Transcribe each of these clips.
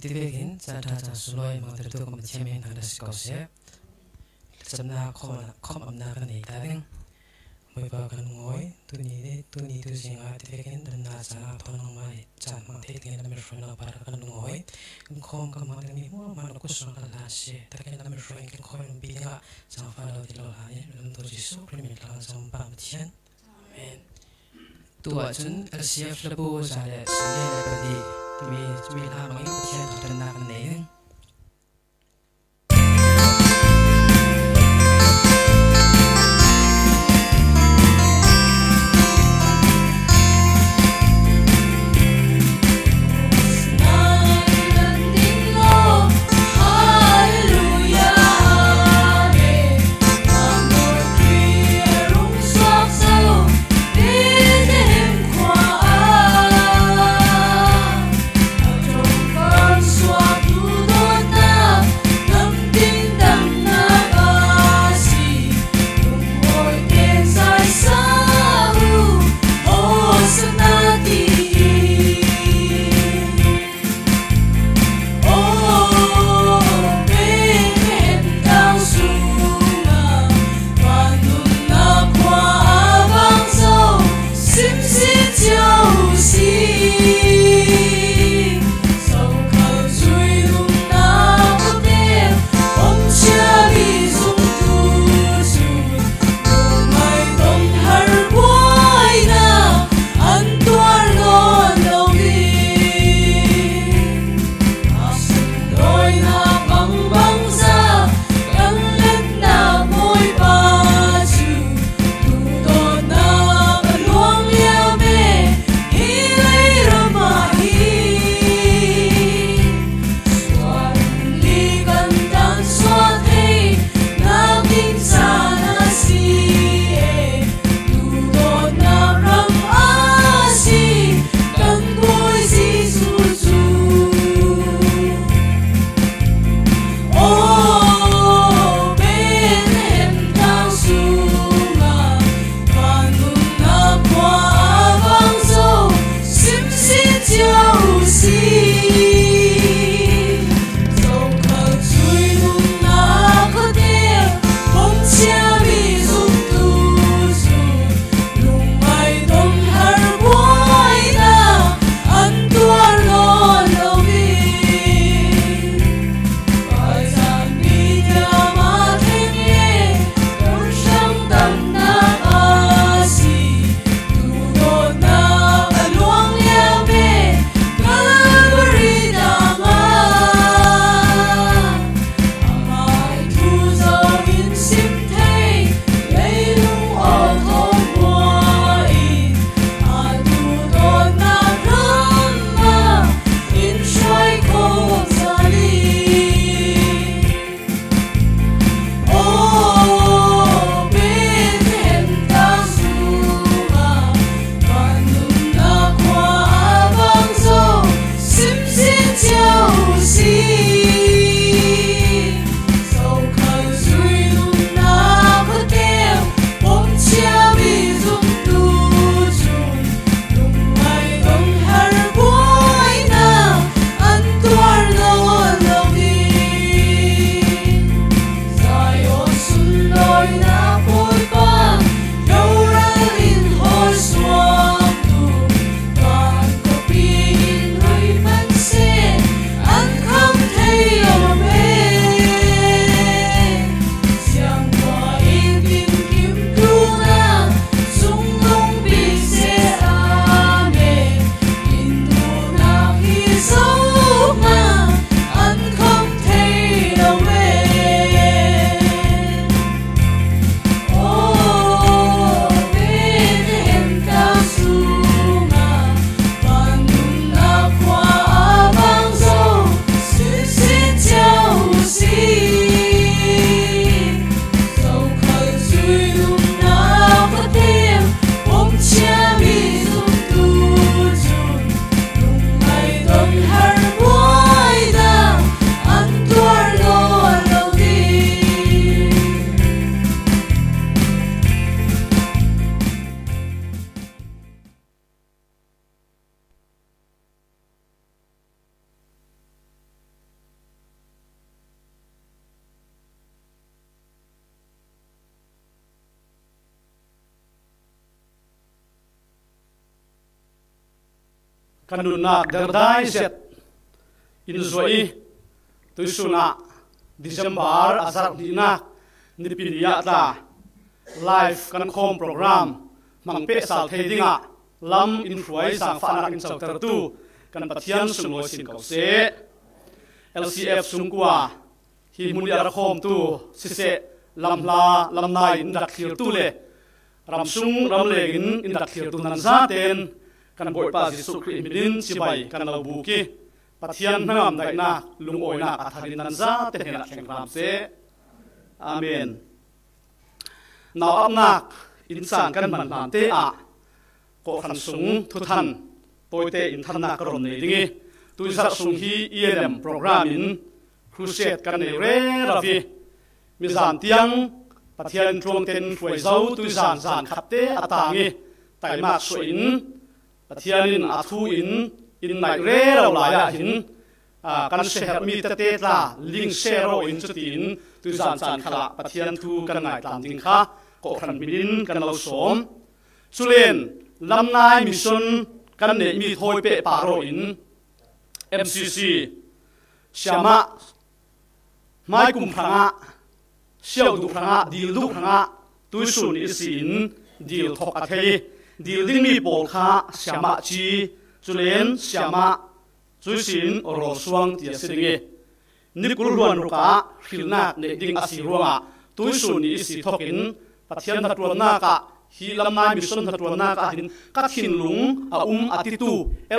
tiktik tikin sa ta ta suloy mga tertu ko matiyemi ng tanda siko siya. Sa na ko na ko ma na ka na ita ding. May pa ka ng oy tu ni de tu ni tu siya ng ati tikin dan na sa na to ng ma cha ma te tikin na mer fona para ka ng Amen. Tua chun, LCF labu sa le, We will la ma in Kanunak gerdai set inzoi suna disembar asar dina nipinia ta live kan kom program mangpe sal thedinga lam influai sang fanak in sauter tu kan pathian sungoi sin kau se LCF sungkwa hi muni ar khom tu sise lam la lam nai in dak tu le ram sung ram le in in dak tu nan za ten kan boi pa jisu kri midin sibai kan lo bu ki pathian nam dai na lung oi na atharin nan za te hena cheng ram se amen naw ap nak insan kan man lam te a ko khan sung thu than poi te in than na ka ron nei dingi dạ tu sa sung hi elm program in crusade kan nei re ravi mi zan tiang pathian trom ten thuai zau tu zan zan khatte atangi tai ma suin เทียนินอาทูอินอินไหนเร่เราหลายอย่างหินกันเชิดมีเตเตตาลิงเชโรอินจุดอินตุสานสานขละปะเทียนทูกันไหนตามจริงค่ะก็ขันมินินกันเราสมสุเลนลำนายมิชนกันเนมีโทยเปะปารออินเอ็มซีซีชามะไม่กุมพระงะเชี่ยวดุพระงะดีลุพระงะตุสุนิสินดีลทกอเทดิลดิ้งมีปลคาสามาจีจุเลนสามาจุสินรอสวงเดียสิงห์นิกุลรวนรุกะหิลนาเนดิ้งอาศิรวงะตุยสุนีสิทกินปัทยนัตรวนนากะฮิลามายมิชนนัตรวนนากะหินกัดหินลุงอาอุมอาติตู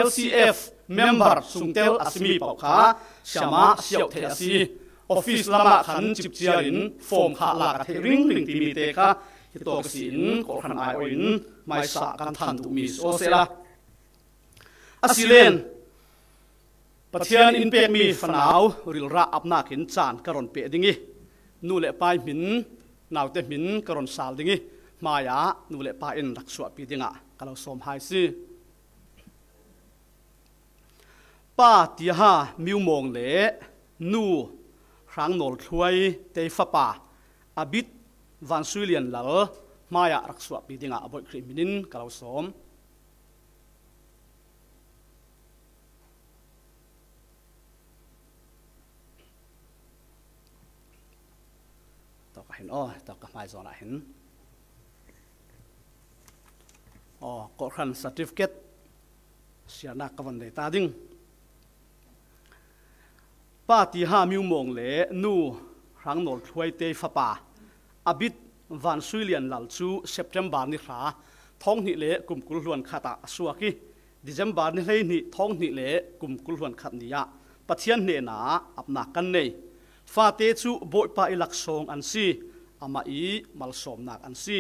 LCF member สุงเตลอาสมีป่าคาสามาเสี่ยวเทียสีออฟฟิศลาบากขันจิบเจียรินโฟมขาหลากเทริงริงตีมีเตค่ะฮิตโตกสินกอขันไออินไม่สะกันทันตุมิสโอเซลาอสิเลนปะเทียนอินเปียกมีฝนาวริลระอับนาขินจานกรอนเปียดิงีนู่เละปายหมินนาวเตหมินกรอนสาวดิงีมายานู่เลไปายอินรักสวปีดิงะกะเราสมหายซีป้าทีฮามิวมองเล่นู่ครั้งโนลถวยเตฟป้าอบิด van sui lian lal maya raksua bidinga aboi kri minin kalau som tao ka hin o tao ka mai zona hin o ko khan certificate siana ka van dei ta ding pa ti ha mong le nu rang nol thuai te fa pa อบิดวันสุเลียนลัลซูเซปเทมบาร์นิคราท้องนิเลกุมกุลหวนคาตาสวากิดิเซมบาร์นิเลนิท้องนิเลกุมกุลหวนคาเนียปัจเจียนเนนาอับนักกันเนฟาเตซูโบยปาอิลักซองอันซีอามาอีมัลซอมนักอันซี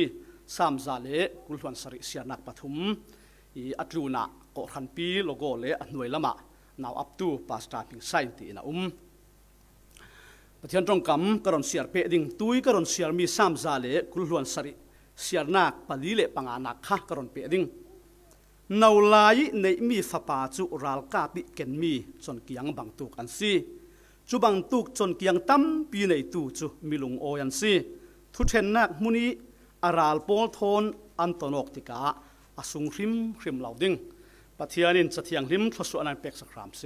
สามซาเลกุลหวนสริเซียนักปฐุมอีอัตลูนาโกรันปีโลโกเลอหน่วยละมาะนาวอับตูปาสตาพิงไซต์ตีนาอุมปเทียนตรงกำกระรอนเสียเปดิ่งตุยกระรอนเสียมีสามซาเลกุลหวนสริเสียนักปลีเลปังานักฮะกระรอนเปดิ่งนาวลายในมีฟป่าจุรัลกาติเกนมีจนเกียงบังตุกันซีจุบังตุกจนเกียงตั้มปีในตูจุมิลุงโอยันซีทุเทนนักมุนีอาราลโปลทนอันตนกติกาอาสุงริมริมเหล่าดิ่งปะเทียนินสะเทียงริมทศวนันเป็กสครามเซ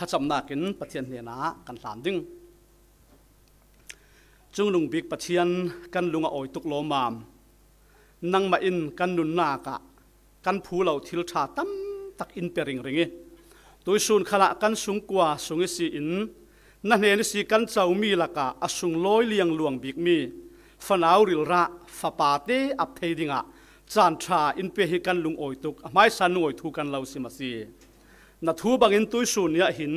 ถ้าจำนากินปะเทียนเนี่ยนะกันสามดึงจุงลุงบิกปะเทียนกันลุงอ่อยตุกโลมามนังมาอินกันนุนนากะกันผู้เหล่าทิลชาตั้มตักอินเปริงริงตัวสูนขละกันสูงกว่าสูงสีอินนั่นเองสีกันเจ้ามีละกะอสูงลอยเลียงหลวงบิกมีฟันเอาริลระฟาปาเตอับเทดิงะจานชาอินเปริกันลุงอ่อยตุกไม่สนุ่ยทุกันเราสิมาสีนัทูบังอินตุสุนยาหิน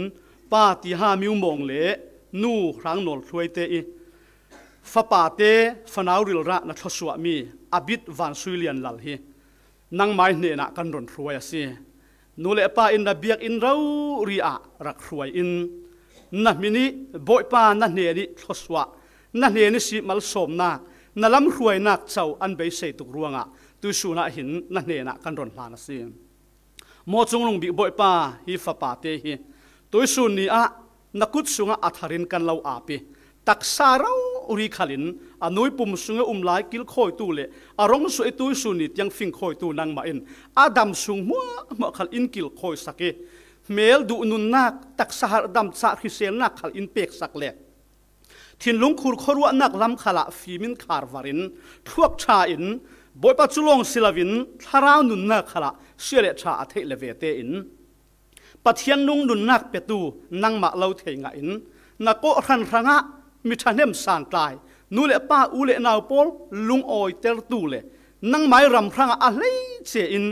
ป้าตีห้ามิวมองเละนู่ครั้งนลทวยเตอิฟ้าปาเตฟนาวริลระนัทสวมี อบิดวันสุยเลัยนลลฮีนังไม้เนนักกันรนรวยสินูเลป้าอินดาเบียกอินเราเรียรักรวยอินนัมินิบอยป้านัเนนิทศวะนัเนนิสิมัลสมนานัลำรวยนักเจ้าอันเบยเสตุกรวงอะตุสุนาหินนัเนนักกันรนลานสิมอจงลงบิบอยป้าฮิฟปาเตฮีตัวสุนีอะนักุดสุงะอัธรินกันเราอาปิตักสาราอุริขลินอันุยปุ่มสุงะอุมไลกิลคอยตูเลอารมณ์สุเอตุยสุนิตยังฟิงคอยตูนังมาเอ็นอาดัมสุงมัวมาขลินกิลคอยสักเอเมลดูนุนนักตักสาหดัมสาคิเซนักขลินเปกสักเล็ทินลุงคูรครัวนักลำขละฟีมินคาร์วารินทวกชาอินบอยปัจจุลงศิลาวินทารานุนนักขละเสียเลชาเิเลเวเตอินปัเยียนุงนุนนักเปตูนังมาเลาเทงอินนักโกรันรังะมิชันเนมสานตายนูเลป้าอูเลนาวปอลลุงออยเตลตูเลนังไม้รำพรังอะไรเจอิน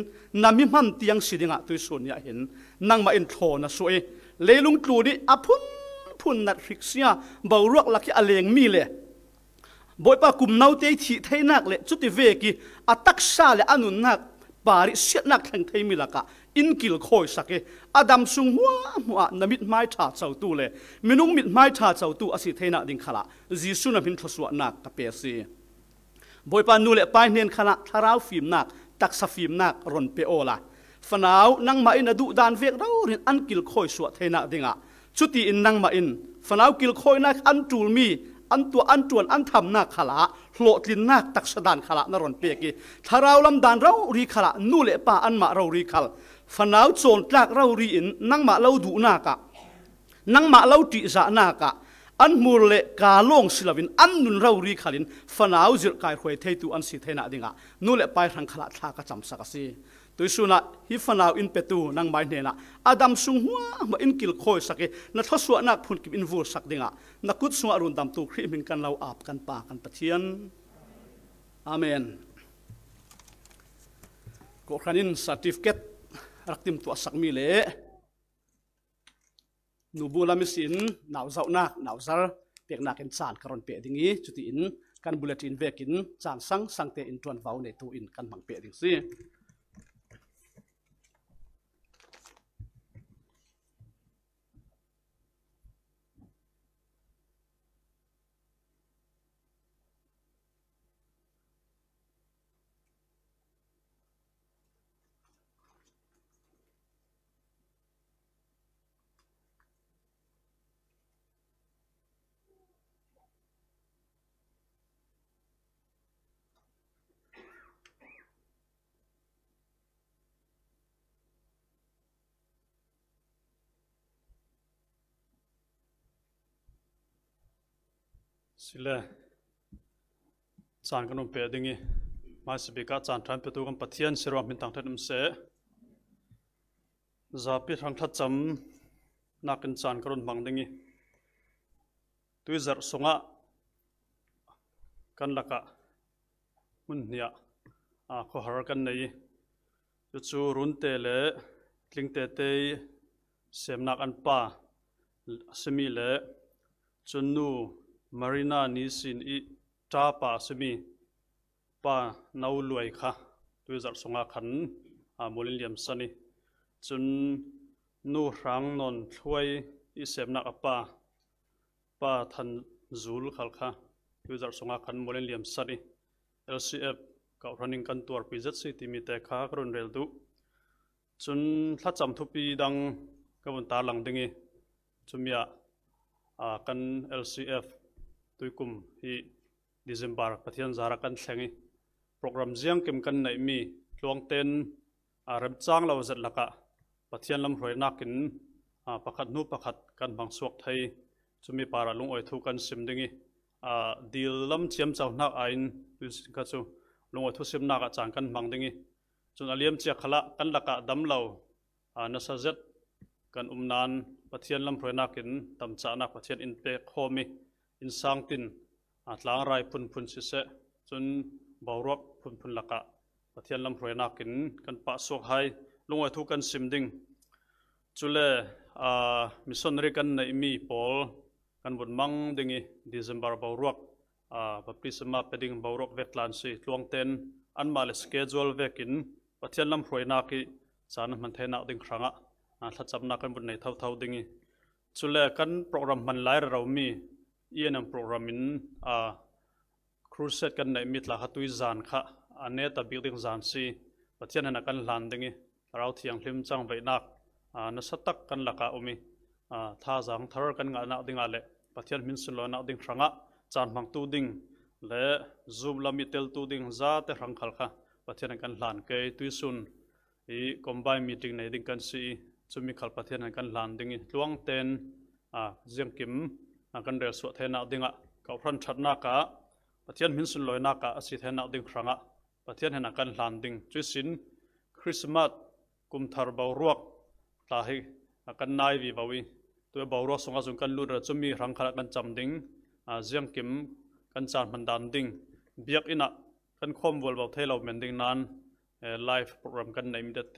นามิมันเตียงสิดงะตุยส่วนยาเห็นนังมาอินโทนะสวยเลลุงตูดิอพุนพุนนัดฟิกเซียบาวรวกลักยาเลงมีเลบอยปากุมนาวเตยที่ไทยนักเลยจุดที่เวกีอัตักซาเลยอนุนักปาริเสียนักแข่งไทยมิลกะอินกิลคอยสักเออดัมซุงหัวหัวนมิดไม้ถาเจ้าตูเลยมินุงมิดไม้ถาเจ้าตูอสิไทยนักดิ่งขละจีสุนับินทศวนักกะเปซีบอยปานูเลไปเนียนขละทาราวฟิมนักตักสฟิมนักรอนเปโอละฟนาวนังมาอินดูดานเวกเราเรียนอันกิลคอยสวดไทยนักดิ่งอ่ะชุดที่อินนังมาอินฟนาวกิลคอยนักอันจูลมีอันตัวอันจวนอันทำนาขลาโหลดินนาตักสดานขลานรนเปียกีถ้าเราลำดานเรารีขลานู่เลป่าอันมาเรารีขลฟันเอาโจนจากเรารีอินนั่งมาเราดูนากะนั่งมาเราจิสานากะอันมูเลกาลงศิลวินอันนุนเรารีขลินฟันเอาจิรกายหวยเทตุอันสิเทนาดิงะนู่เละไปทางขลาทากะจำสักสีตุวสุนะฮิฟนาวอินเปตูนังไม่เนนะอาดัมสุงหัวมาอินกิลคอยสักนัทสวนักพุ่นกิบอินวูสักดิงะนักุดสวรุนดำตูครีมิงกันเราอาบกันปากันปะเทียน อเมนก็ขันินสัติฟเกตรักติมตัวสักมีเลนูบูลามิสินนาวเจ้านักนาวซาร์เปียกนักอินสานกรอนเปียดิงี้จุดอินการบุลเลตินเวกินจานสังสังเตอินทวนเว้าในตัวอินกันบังเปียดิงซีสิเลจานกนุ่มเปียดงีมาสิบกาจานทรัมประตูกัปะทียนเสรวจมินตังเทนุมเซะจะพิังทัาจำนักนจานกรุ่นบางดงีตัวจัดสงะกันละกะมุนเนียอาข้อหากันในยุจูรุนเตเลคลิงเตเตยเสมนักอันป่าสมีเลจนูมารินานีสินอีจ้าป่าสมีป่านาวลวยค่ะตัวจัดสงอาขันอามุลิลยมสันนี่จนนู่รังนนทช่วยอีเสมนักป่าป่าทันจูลขลค่ะตัวจัดสงอาขันมุลิลยมสันนี่ LCF กับ r u n n งกันตัวปีจัดสิทีมีแต่ค่ากรุนเรลดูจนถ้าจำทุกปีดังกับวันตาหลังดึงีจุมยาอ่ากัน LCF ตุยกุมฮีดิเซมบาร์ปะเทียนจารักันแสงีโปรแกรมเซียงเกมกันในมีช่วงเต้นอารับจ้างเราจัดละกะปะเทียนลำรวยนักกินอาประคัดนูประคัดกันบางส่วนไทยจะมีปาราลุงอวยทุกันสิมดึงอ่าดีลลำเชียมเจ้าหน้าอินดูสิกัจูลุงอวยทุสิมนักจางกันบางดึงจนอาเลียมเจียขละกันละกะดำเราอานาซเซจกันอุมนานปะเทียนลำรวยนักกินตำจานักปะเทียนอินเปกโฮมีอินสังตินอัตลางไรพุนพุนเสะจนบารวกพุนพุนละกะปะเทียนลำรวยนักกินกันปะสวกไฮลงไอทุกันซิมดิงจุเลอามิสันริกันในมีปอลกันบุญมังดิงิดิซัมบาร์บารวกอาปะพิสมาเปดิงบารวกเวทลานซีลวงเตนอันมาเลสเกจวลเวกินปะเทียนลำรวยนักกิสานมันเทนักดิงครั้งะอาทัดจำนักกันบุญในเท่าเท่าดิงิจุเลกันโปรแกรมมันไลร์เรามียนนำโปรแกรมินอ่าครูเซตกันในมิตรหลาตุยจานค่ะอันนี้ตับิลดิ้งจานซีปัจจัยนั้นกันหลานดิึงเราที่ยังลิมจังไว้นักอ่านสตักกันหลักอาวุธอ่าท่าจังทารกันงานนักดิึงอะไรปัจจัยมินสุลอยนักดิึงครั้งอ่ะจานมังตูดิ้งและซูบลามิเตลตูดิ้งจ้าเต่รังขลค่ะปัจจัยนั้นกันหลานเกย์ตุยซุนอีคอมไบมีดิ้งในดิึงกันซีจุมิขลปัจจัยนั้นกันหลานดิึงล้วงเตนอ่าเจียงกิมกักเรียนสวดเทนาดิ่งอ่ะเขาพรันชัดนักอ่ะประเทศมินสุนลอยนักอ่ะสิเทนาดิ่งครั้งอ่ะประเทศเห็นกันหลานดิ่งจุดสินคริสต์มาสกุมทาร์บาวรวกลาฮิกัรนายวีบาวีตัวบาวรวกสงฆ์สุนกันลุ่ระจุมีรังคากันจำดิ่งอาเซียงกิมกันจานมันดันดิ่งเบียกอินะกันคมวอลบาวเทลเอาเหมนดิ่งนั้นไลฟ์โปรแกรมกันในมิเดเต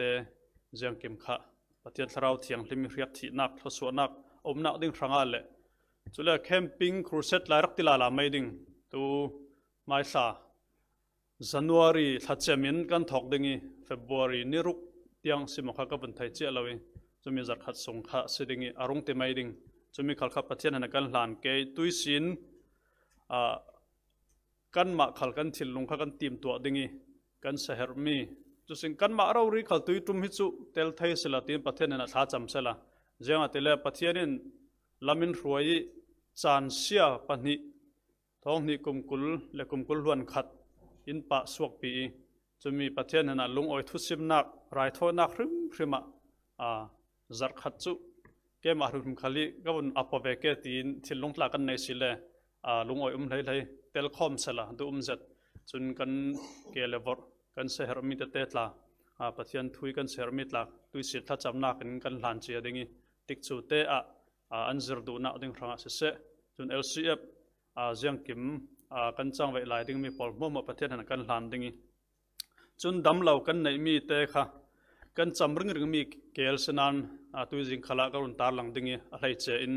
เซียงกิมค่ะประเทศเราเทียงลิมิเรียกที่นักทศวนักอมนักดิ่งครั้งอ่ะเลยจุลแคมปิ้งครูเซตลายรักติลาลาไม่ดิ่งตัวไม่สา j ันวารีทัดเจมินกันถกดิ่งีเฟบรุรีนิรุกเตียงสิมขะกับปนไทยเจ้าเลยจะมีจัดขัดสงฆ์เสดิ่งอารุงเตไม่ดิ่งจะมีขัดขับปัจเียนักการหลานเกยตุยสินอ่ากันมาขัดกันทิ่ลงขัดกันตีมตัวดิ่งกันเสฮรมีจุสิ่งกันมาเรารีขัดตุยตุ้มฮิจุเตลไทยสิลาตีนปัจเียนั้นท้าจำเสละเจ้าาตลปรจเทศนั้นลามินรวยจานเสียปนิท้องนี่กุมกุลและกุมกุลล้วนขัดอินปะสวกปีจะมีประเทศนั้นลุงอ้อยทุสิมนักรายทอนักรึมรึมาอ่าจัดขัดจุเกมารุมขลิก็บนอัปเวกตีนที่ลงลากันในสิเลอ่าลุงอ้อยอุ้มไหลไหลเตลคอมสละดูอุ้มจัดจนกันเกลวอร์กันเสหรมิตเตตลาอ่าประเทศทุยกันเสหรมิตลาตุยสิทธะจำนากันกันหลานเจียดิ่งติกจูเตอะอันซิรดูนักดึงรังเสเสจนเอลซีเอฟเจียงกิมกันจังไว้หลายดึงมีพอลมั่วมาประเทศนั้นกันหลานดึงจนดำเหล่ากันในมีเตค่ะกันจำรองรึงมีเกลสนันตุยจิงขลักรุนตาหลังดึงอะไรเจอิน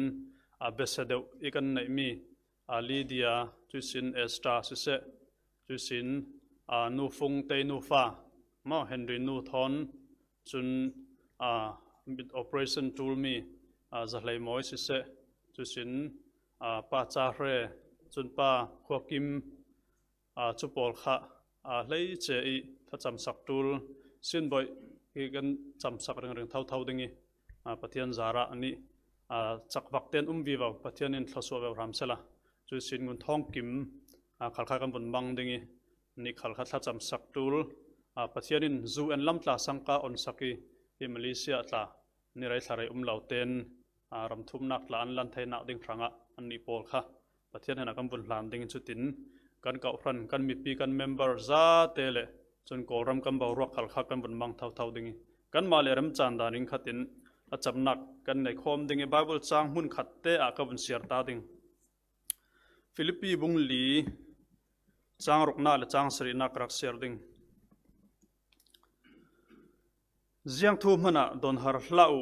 เบสเดวอีกันในมีลีเดียจุสินเอสตาเสเสจุสินนูฟงเตนูฟามาเฮนรีนูทอนจนิดโอเปอเรชั่นทูลมี à giờ lấy mỗi sự sẽ chú xin à ba cha rể chun ba khoa kim à chú bol khá à lấy chế ý thật chăm sóctul xin bội khi gần chăm sóc rừng rừng thâu thâu đình à bà thiên giả ra ni à chắc vắt tên um vi vào bà thiên in thơ sua vào ram sẽ là chú xin ngun thong kim à khai khai gần bồn băng đình ni khai khai thật chăm sóc tul à bà thiên in zu en lam tla sang ka on saki hi Malaysia tla ni rai thà rai um lau tên รำทุ่มนักลานลันเทนักดิ่งรังะอันนี้พอลค่ะประเทศไห้นกักบุญลานดิ่งชุดินกันเก่ารันกันมีปีกันเมมเบอร์ซาเตเลจนก่อรำกันเบารักขลขากันบุญมังเท่าเท่าดิ่งกันมาเลยรำจานดานิงขัดินอาจับนักกันในคอมดิ่งไบเบิลจางหุ่นขัดเตะอากับุญเสียตาดิ่งฟิลิปปีบุงลีจางรุกนาและจางสรีนักรักเสียดิ่งเสียงทูมันอะโดนหาร์ลาอู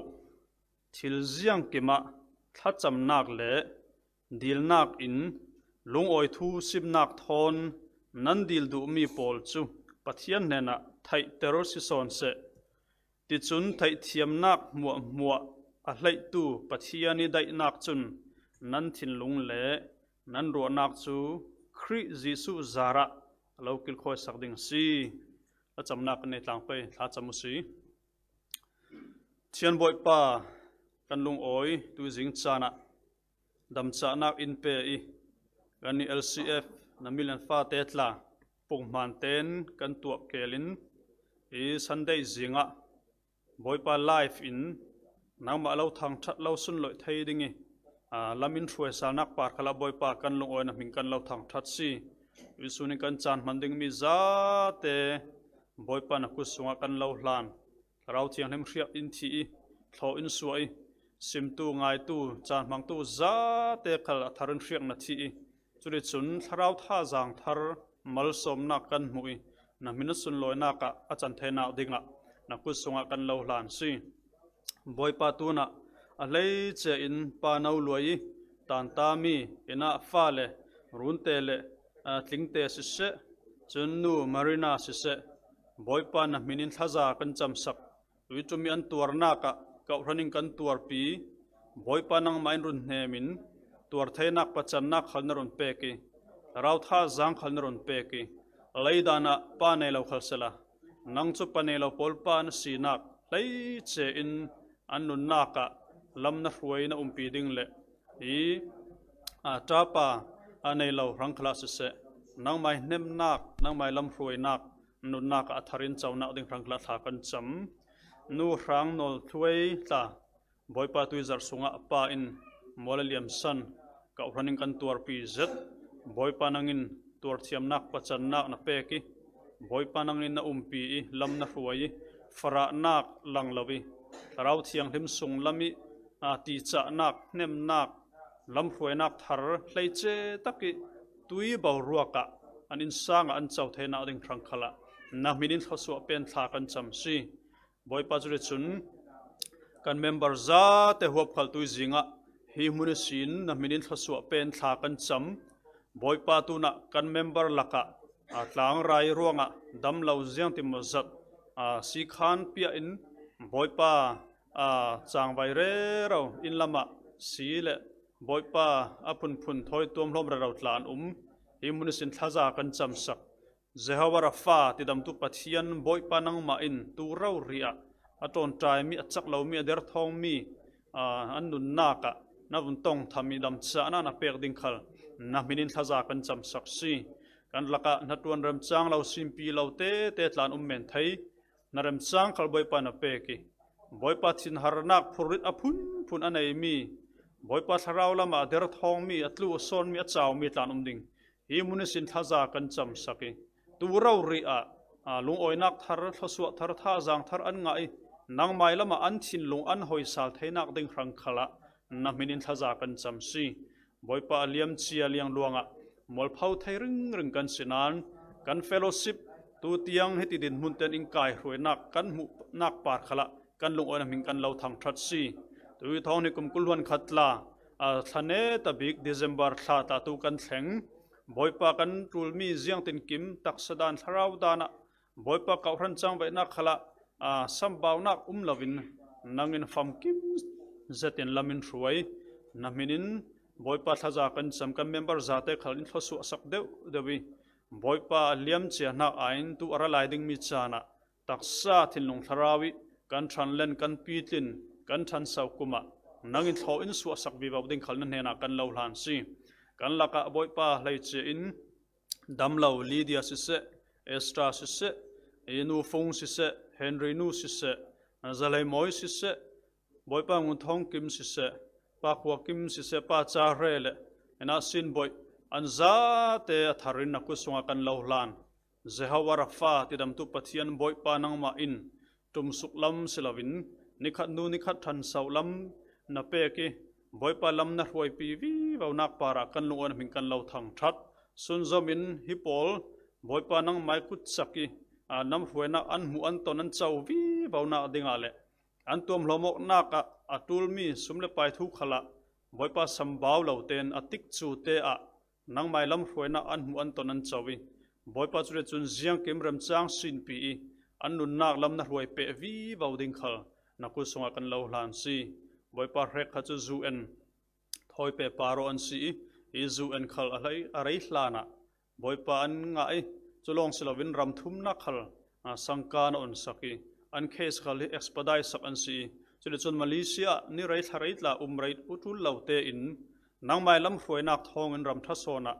ทิลซียงกิมะทัดจำนักเละดีลนักอินลุงออยทูสิบนักทอนนั้นดีลดูมีปอลจูปัทยันัเนนะไทเตอร์ซิสอนเซติจุนไทเทียมนักมัวมัวอะไรตู่ปัทยันนี่ได้นักจุนนั้นทิลลุงเละนั้นรัวนักจูคริจิสุจาระเรากิลคอยสักดิ่งสีและจำนักในทางไปท้าจำมุสีเทียนบอยป้า kan lung oi tu jing chana dam chana in pe i kan ni lcf na milan fa te tla pung man ten kan tuap kelin i sunday zinga boy pa life in nang ma lo thang that lo sun loi thei dingi a lamin thrue sa nak par khala boy pa kan lung oi na min kan lo thang that si i suni kan chan man ding mi za te boy pa na ku sunga kan lo hlan rau thiang hem hriap in thi i thlo in suai sim tu ngai tu chan mang tu za te khal tharin hriang na chi chuli chun tharau tha jang thar mal som na kan mui na min sun loi na ka achan the na dinga na ku sunga kan lo hlan si boy pa tu na a lei che in pa nau loi tan ta mi ina fa le run te le a tling te si se chun nu marina si se boy pa na minin thaza kan cham sak ui chumi an tuar na ka ก็พนิงกันตัวปีบอยปานังไม่รุนเนมินตัวเทนักปัจจันนักขันรุนเปกีเราท้าจังขันรุนเปกีไลดานะปานเอลูาขัลสละนังจุปานเอลูาพอลปานสีนักไลเจอินอันนุนนักะลำนักรวยนะอุมปีดิงเละอีอาจ้าปาอันในเรารังคลาสเสนังไม่เนมนักนังไม่ลำรวยนักนุนนักอัธรินเจ้านักดิ่งรังคลาสากันจำ nu rang nol thuai ta boy boipa tui zar sunga pa in molaliam san ka running kan tuar pi z boipa nangin tuar thiam nak pachan nak na pe ki boipa nangin na umpi i lam na ruai fara nak lang lawi rau thiang hlim sung lami a ti cha nak nem nak lam ruai nak thar hlei che taki tui bau ruaka an in sang an chau the na ding thang khala na minin thosuwa pen thla kan cham si บอยปัจจุบันชนกันเมมเบอร์จ้าแต่หัวขั้วตัวจิงอ่ะฮิมุนิสินนั่งมินิทัศวะเป็นทากันจำบอยปัตุนักกันเมมเบอร์ลักอาะต่างรายร่วงอะดัมลาวเซียงติมัสจ์อ่สีขันพิอินบอยปัอาจางไวเรเราอินละมะสีเลบอยปัอ่ะพุนพุนถอยตัวมลมเราหลานอุ้มฮิมุนิสินท่าจากันจำสักเจ้าวาระฟ้าติดตัมตุปัจเชียนบอยปานังมาอินตูเราเรียอัตอนใจมีอัจฉริยมีเดรดทองมีอันนุนนากนับตรงทำมีดัมชานั้เปิดดิ้งขลนับมินินทซาเป็นจำสักดีกันลักะนัดวันเริ่มจังเราสิมพีเราเตเตตลานอุเมนไทยนัเริ่มจังขลบอยปานอเปกิบอยปัดสินหรนักผู้ริดอภุนพุนอันไอมีบอยปัดฉราวละมาเดรดทองมีอัตลุอสนมีอัจฉริยมีตลานอุ่ดิ้งอีมุนิสินทซากป็นจำสักดิตูเราเรียลุงอ้อยนักทาร์ทศวทาร์ท่าจางทาร์อันไงนางไม่ละมาอันชินลุงอันหอยสาลเทนักดึงครังขละนักมินินทาจากันจำซีบอยปะเลียมเชียเลียงลวงอ่ะมอลเผาไทยรึงรึงกันสินานกันเฟลโลชิปตูเตียงให้ติดินมุนเตนอิงกายรวยนักกันมุนักปา์ขละกันลุงอ้อยนักมิงกันเราทางทัดซีตัวทองนี่กุมกุลวันขัดลาอ่าทะเนตบิกเดซิมบาร์ซาตาตูกันเซ็ง boipa kan tulmi ziang tin kim tak sadan tharau dana boipa ka hran chang ve na khala a bao na um lavin lovin in fam kim zatin lamin thruai na minin boipa thaja kan samkam member zate khalin thosu asak deu dewi boipa liam che na ain tu ara laiding mi chana taksa thil nong tharawi kan than len kan pitlin kan than sau kuma in thaw in su asak bi bauding khalna hena kan lo hlan si kan laka boy pa lai che in dam lo lydia si se estra si se inu fung si se henry nu si se zalai moi si se boy pa ngun thong kim si se pa khwa kim si se pa cha re le ena sin boy an za te atharin na ku sunga kan lo lan zehawara fa ti dam tu pathian boy pa nang ma in tum Suklam lam silavin nikhat nu nikhat than sau lam na pe ki บอยปาลมนะหวยปีวีวานักปารักกันลงอันมิงกันเล่าทางชัดสุนจอมินฮิปอลบอยปานังไมคุดสักีน้ำหวยนักอันหมูอันตอนนั้นเจ้าวีวานักดิ่งอะไรอันตัวมลมกนักอัตุลมีสมเลไปทุกขละบอยปาสัมบ่าวเหล่าเตนอติกจูเตะนังไมลมหวยนักอันหมูอันตอนั้นเจ้าวีบอยปาจุดจุนเจียงเกมรำจางสินปีอันนุนนักลมนะหวยเปวีวาวดิ่งขลนักกุศลกันเล่าหลานซีบอยปาเรกขจูจูเอ็นทอยเปปารอันซีอีจูเอ็นขลอะไรอะไรลานะบอยปาอันง่ายจะลองสลาวินรำทุมนักขลสังกานอันสักีอันเคสขลีเอ็กซ์พดายสักอันซีจุดจนมาเลเซียนี่ไรทะไรลาอุมไรอุทุลเลาเตอินนางไม่ลำรวยนักทองเงินรำทัศนะ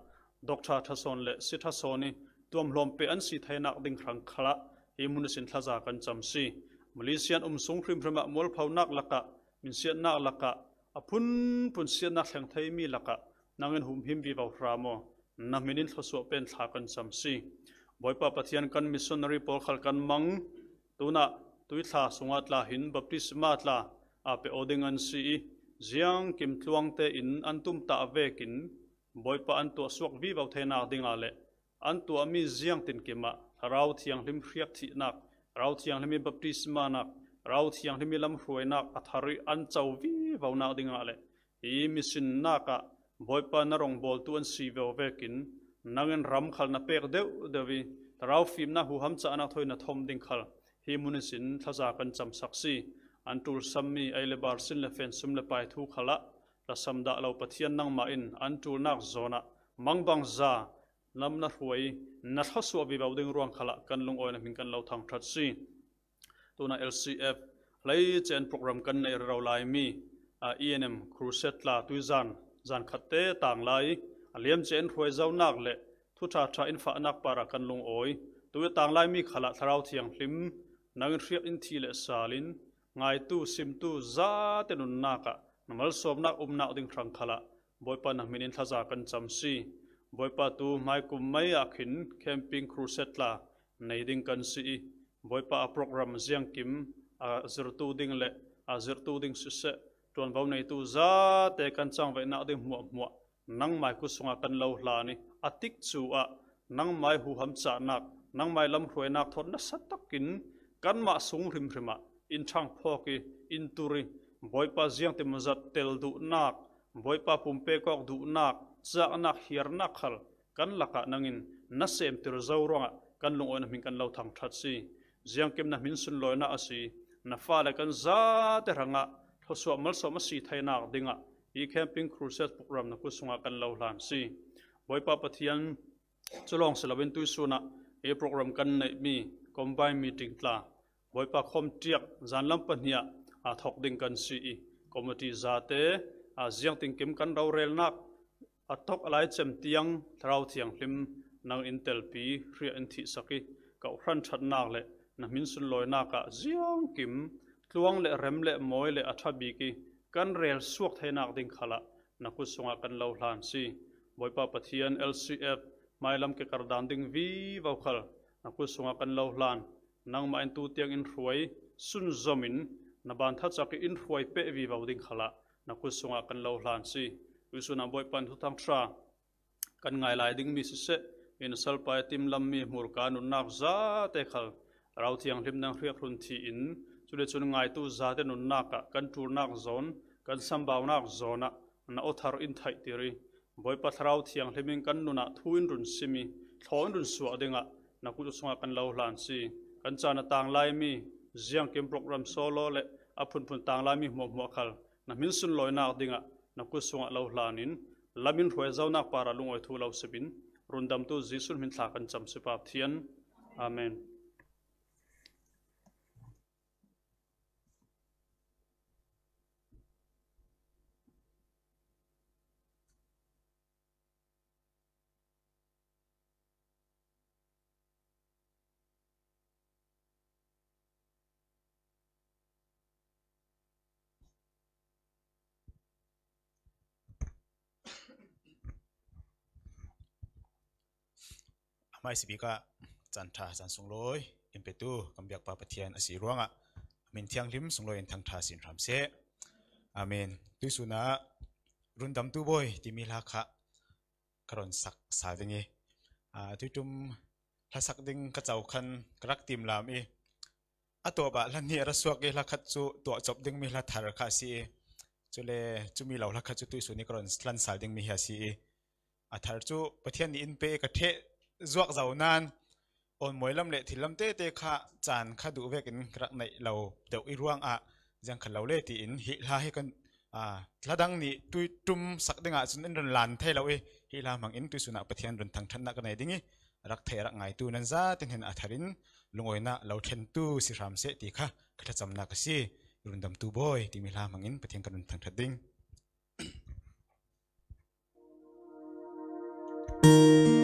ดอกชาทัศนและสิทัศนีตัวมลมเปอันสีไทยนักดิ่งครั้งขละอิมุนสินทลาจากันจำซีมาเลเซียนอุมสงครีมพระมะมอลเผานักละกะมินเสียนักละกะอาพุนพุนเสียนักแข่งไทยมีละกะนางเงินหุ่มหิมวีบาวรามอนามินิทศวเป็นทากันสัมซีบอยปะปะเทียนกันมิสชันนารีพอลขลกันมังตัวนะตัวท่าสงัดลาหินบัพติสมาตลาอาเปอดิงันซีเจียงกิมทวงเตอินอันตุมตาเวกินบอยปะอันตัวสวกวิบาวเทนาดิงาเลอันตัวมีเจียงตินกิมะเราเทียงลิมเรียกที่นักเราเทียงลิมบัพติสมานักเราเทียงที่มีลำหวยนักอัาริอันเจ้าวิวาวนาดิ่งอะไรอีมิสินนักะบอยปานรงบอลตัวนสีเวเวกิน นั่งนรำขัลนับเป็กเดวเดวีเราฟิมนะหูหำจะอนักถอยนัทอมดิ่งขัลฮิมุนิสินทศากันจำศักซีอันตูลสัมมีไอเลบาร์สินเลเฟนซุมเลไปทุขละละสัมดาเราปะเทียนนั่งมาอิน อันตูลนักโซนะมังบังซาลำนัดหวยนัดขัสวบีบาดิ่งรวงขละกันลงออยนักมิงกันเราทางทัดซีตัวน่ะ LCF ไลเจนโปรแกรมกันในเราาลมีอ่เ ENM Crusade ลาตุยจันจันขัดเตต่างาลเลี้ยมเจนรวยเจ้านักเละทุชาชาอินฟ้านักปารากันลงโอยตัวต่างาลมีขลัดเราเทียงลิม นังเรียบอินทีเละสาลินไงตู้ซิมตู้ซาเตนุนนักะนมัลสบนักอุมนักดึงครังขละบอยปานมินินทศากันจำซีบอยปาตูไม่กุมไม่อาขินแคมปิ้งครูเซตลาในดิ่งกันซี voipa a program ziang kim a zirtu ding le a zirtu ding su se tuan vau nei tu za te kan chang ve na ding muwa muwa nang mai ku sunga kan lo hla ni atik chu a nang mai hu ham cha nak nang mai lam hruai nak thon na sat takin kan ma sung rim rima in chang phoki in turi boipa ziang te mazat tel du nak boipa pumpe kok du nak cha nak hiar nak khal kan laka nangin na sem tir zau ronga kan lung on min kan lo thang that si ziang kem na min sun loi na asi na fa la kan za te ranga tho so mal so ma si thai na dinga i camping cruises program na ku sunga kan lo hlam si boy pa pathian cholong selabin tu suna e program kan nei mi combine meeting tla boy pa khom tiak zan lam pania a thok ding kan si i committee za te a ziang ting kim kan rau rel nak a tok alai chem tiang thrau thiang hlim nang intel pi ria in thi saki ka hran that nak le นมินสุนลอยนากะเียงกิมทวงเละรมเละมอยเละอัฐบีกิกันเรียลสวกเทนักดิ่งขละนักุสงกันเลาหลานซีโวยปาปทียนเอลซีเอฟไม่ลมเกิดการดันดิ่งวีวาวขลนักุสงกันเลาหลานนังมาอินตูเตียงอินรวยซุนจอมินนับบันทัศกิอินรวยเปะวีวาวดิ่งขละนักุสงกันเลาหลานซีวิสุนับโวยปันทุตังชากันไงลายดิ่งมิสเซอินสัลไปติมลัมมีมุรการุนักจซาเตขลเราเทียงริมนังเรียกรุนทีอินจุดจุดง่ายตู้ซาเตนุนนักกันจูนักโซนกันสัมบ่าวนักโซนะนัาอุทารอินไทยตีรีบอยปัทเราเทียงริมิงกันนุนกทุินรุนซิมีทอนรุนสวดิงะนักกุศลกันเลาหลานซีกันจานต่างไลมีเสียงเกมโปรแกรมโซโลเละอพุนพุนต่างไลมีหมกหมกขลนักมินสุนลอยนักดิงะนักกุศลเลาหลานินลามินหัวเจ้านักปาราลุงไอทูเลาสิบิน รุนดำตู้จีสุนมินทากันจำสิบาเทียนอเมนไม่สิบิกะจันทาจันสุงโอยอินเปตุกำเบียกปาปเทียนอสีร่วงอ่ะมินเทียงลิมสุงโอยอนทังทาสินรามเซอามินตุสุนะรุนดำตุบอยที่มีลาคะกรอนสักสาดิงีอ่าทุจุมพระสักดิงกระเจ้าคันกรักติมลามอีอตัวบะลันเนียรสวกเลาคัตจุตัวจบดิงมิลาทารคาสีจุเลจุมีเหล่าลาคัตจุตุสุนิกรอนลันสาดิงมิเฮสีอัทารจุปเทยนอินเปกเท zuak zau nan on moi lam le thi lam te te kha chan kha du vek in krak nei lo te i ruang a jang kha lo le ti in hi la he kan a thladang ni tui tum sak denga chun in ran lan the lo e hi la mang in tu suna pathian ran thang than na ka nei dingi e. rak the rak ngai tu nan za tin hen a tharin lungoi na lo then tu si ram se ti kha kha cham na ka si rundam tu boy ti mi la mang in pathian kan ran thang thading Thank you.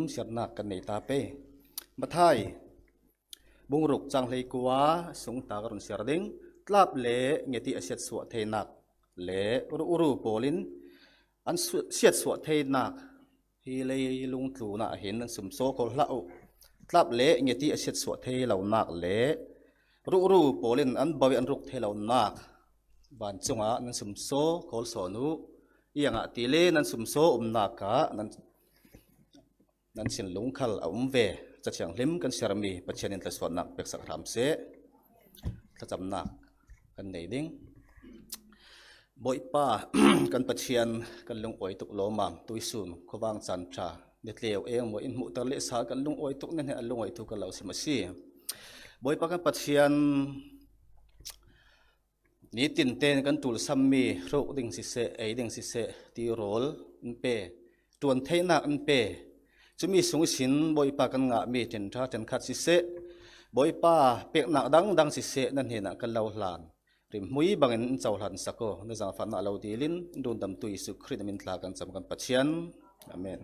มเสียนักกันในตาเป้มาไทยบุงรุกจังเลยกัวสงตากรุนเสียดิ้งตลาบเละเงติเสียสวเทนักเละรูรูโปลินอันเสียสวเทนักฮีเลยลุงตูน่ะเห็นนังสมโซคนละอุตลาบเละเงติเสียสวเทเหล่านักเละรูรูโปลินอันบวอันรุกเทเหล่านักบานจงอ่ะนังสมโซคนสอนุยังอ่ะตีเล่นังสมโซอุมนักกะนังนั่นเสียงลุงขลอุ้มเวจะเสียงลิมกันเสียมีปัจเจนินทสวรรนักเป็กสักรามเส้าจำนักกันไหนดิ้งบอยป้ากันปัจเจนกันลุงอ้อยตุกโลมามตุยซุนขวางจันทราเด็ดเลี้ยวเองมวยอินมุตะเลสากันลุงอ้อยตุกนั่นแหละลุงอ้อยตุกกันเราสิมาซีบอยป้ากันปัจเจนนี่ตินเตนกันตุลซัมมีโรคดิ้งสิเสไอดิ้งสิเสตีโรลอันเปตวนเทนักอันเปจะมีสงสินบอยปากันงะมีเจนท่าเจนขัดสิเสบอยปาเปียกหนักดังดังสิเสนั่นเห็นกันเล่าหลาน ริมมุยบางเงินเจ้าหลานสักก็นึกจากฝันเล่าดีลินดูดำตุยสุขริดมินทลากันสำคัญปัจเจียนอเมน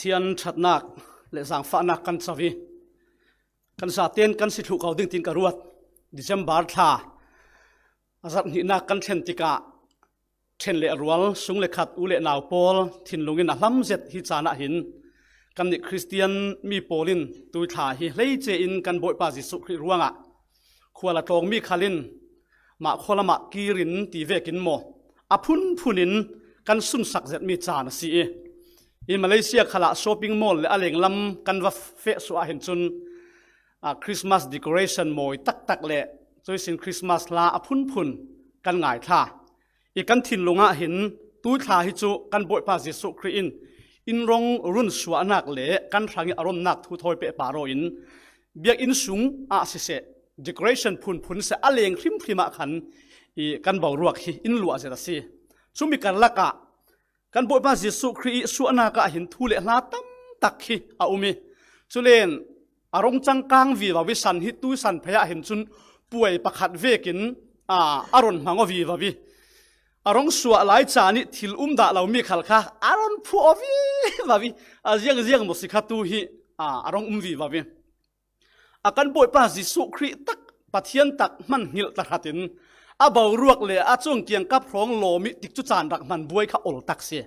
ทียนชัดนักเละสังฝานักกันสวีกันสาเตียนกันสิทธุเขาดึงติงกระรวดดิเัมบาร์ธาอาสัตหินักกันเชนติกาเชนเลอรวลสุงเลขัดอุเลนาวโพลทินลงินอลัมเจ็ดฮิจานาหินกันนิคริสเตียนมีโปลินตุยถาฮิเลเจอินกันบอยปาสิสุขิรวงอ่ะควาลาทองมีคาลินมาวาลมากีรินตีเวกินโมอพุนพุนินกันสุนสักเจ็ดมีจานาีินมาเลเซียขลอปปิ้งมอลล์อะไรงลำกันว่าเฟสว่าเห็นจนคริสต์มาสดีโกเรชันมอยตักตักแหละโดยสิ่งคริสต์มาสลาอพุ่นพุ่นกันหงายท่าอีกกันถิ่นลงอาเห็นตู้ท่าฮิจูกันบ่อยภาสีสุครีอินอินรงรุ่นสวานักเละกันทางอารมณ์นักทุทอยเปะปารอินเบียกอินสูงอาเสเซดีโกเรชันพุ่นพุ่นเสอะไรงคลิมคลิมะขันอีกันบ่าวรวกอินรัวเสตสิซุ่มมีการละกากันปุญพระยิสุครีสุนากะหินทุเลนาตั้มตักฮีอาอุมีสุเลนอารมณ์จังกางวีวาวิสันฮิตุสันพยาเห็นจุนป่วยประคัดเวกินอ่าอารมณ์มังวีวาวิอารมณ์สวหลายจานิทิลอุ้มดาเรามีขัลค่ะอารมณ์ผัววีวาวิอาเจียงเจียงมุสิกาตูฮีอ่าอารมณ์อุ้มวีวาวิอาการป่วยพระยิสุครีตักปะเทียนตักมันหิลตะหัดินอาเบารวกเลยอาจ้งเกียงกับพร้องโลมิติจุจานรักมันบวยข้าอลตักเสีย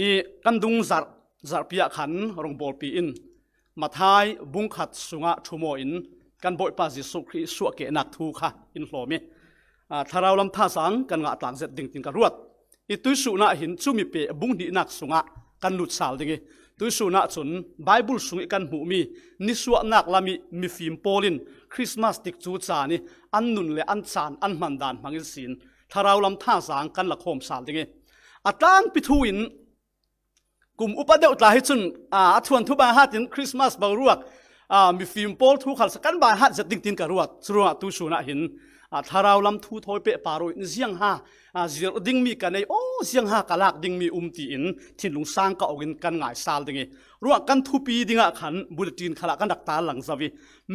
อีกันดุงจัดจัดเปียขันรองบอลปีอินมาทายบุงขัดสุงะชุโมอินกันบอยปาจิสุขีิสวเกนักทูค่ะอินโลมิอาทาราลำท่าสังกันงะต่างเจ็ดดิ่งติงกระรวดอีตุสุนาหินชุมิเปบุงดีนักสุงะกันหลุดสาวดิ่งตุสุนาชุนไบเบิลสุงกันหูมีนิสวนักลามิมีฟิมโพลินคริสต์มาสติกจูจานี่อันนุนเลยอันจานอันมันดานมังิสินถ้าเราลำท่าสางกันละโฮมสารดิิงอัตังปิทูอินกลุ่มอุปเดวตลาให้ชุนอาทวนทุบาฮัดินคริสต์มาสบารวกมีฟิล์มโปลทุกขัลสกันบาฮัดจะติงติงกระรวดสรุปตูชูนะหินทาราวลำทูทอยเปะปารอยเสียงฮาเสียงดิ้งมีกันในโอ้เสียงฮากะลักดิ้งมีอุ้มตีนทิ้นลุงสร้างก็อาเงินกันง่ายซาลดิ่งรัวกันทุปีดิ้งอ่ะขันบุลตินขลักกันดักตาหลังสวี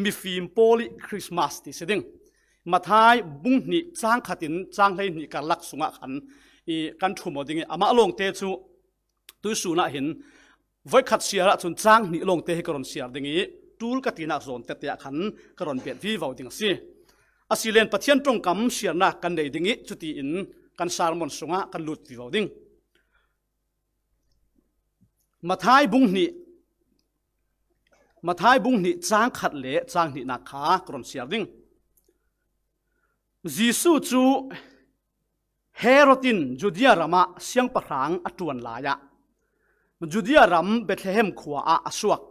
มีฟิล์มโพลีคริสต์มาสที่เสดิ่งมาท้ายบุ้งนี่สร้างขัดินสร้างให้นี่กันลักสุงอ่ะขันอีกันทุ่มดิ่งอ่ะมาลงเตจูตุยสูน่าเห็นไว้ขัดเสียละจนสร้างนี่ลงเตให้กรอนเสียดิ้งอี tul k a t i น a z ต n te te khan karon pet v ฟี a u d ด n ง si asilen pathian tong kam sirna kan nei dingi chuti in kan sarmon sunga kan lut ti ding mathai bung ni mathai bung ni chang khat le chang ni na kha kron sir ding jisu chu herotin judia rama siang parang atuan laya judia ram bethlehem khuwa a aswak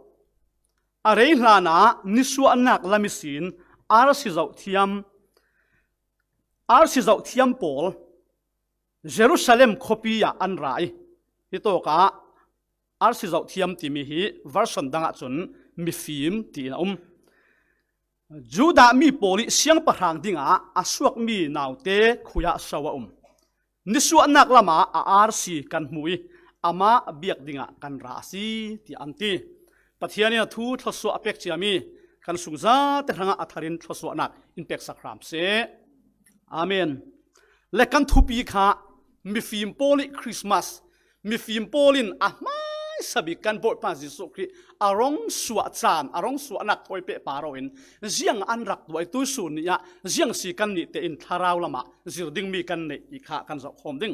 arei hlana niswa anak lamisin ar si zau thiam ar si zau thiam pol Jerusalem khopia an rai hi to ka ar si zau thiam ti mi hi version danga chun mi fim ti na um Juda mi poli siang parang dinga asuak mi naute khuya sawa um nisu anak lama a ar si kan mui ama biak dinga kan rasi ti anti pathiania thu thosu apek chiami กันสุงซาแต่ทางอัธรินทศวรรษอินเปกสครามเซอามน และกันทุปีคามีฟิมโปลิคริสต์มาสมีฟิมโปลินอะมาสบิกันบอกพระเยซูคริสต์อารมณ์สวจานอารมณ์สวนักทอยเปปารอินเียงอันรักด้วยตัวสุนี่ยเียงสิกันนี่เตอินทาราวละมะสิ่ดิ่งมีกันนี่อีกากันสักคมดิ่ง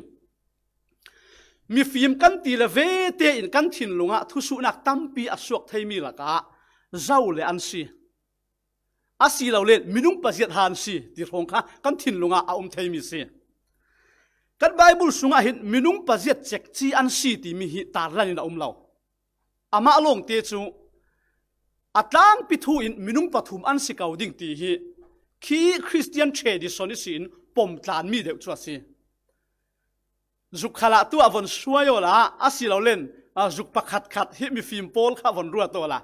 มีฟิมกันตีละเวเตอินกันถินลงอะทุสุนักตั้มปีอสวกไทยมีละกะเจ้าเลอันซีอาศยเราเล่นมินุงปะเสียทานสิตีทงค่ะกันถิ่นลงอาอมเทมิสิกันไบเบิลสุงอาหินมินุงปะเสียเจ็กจีอันสิที่มีหิตาลันในอมเราอามาลงเตจูอัตลังปิทูอินมินุงปฐุมอันสิเกาดิ่งตีหิคีคริสเตียนเชดิสอนิสินปมตานมีเดือดชัวสิจุขลาตัวอวันช่วยโอละอาศิเราเล่นจุกประคัดขัดฮิมีฟิล์มโพลข้าวันรัวตัวละ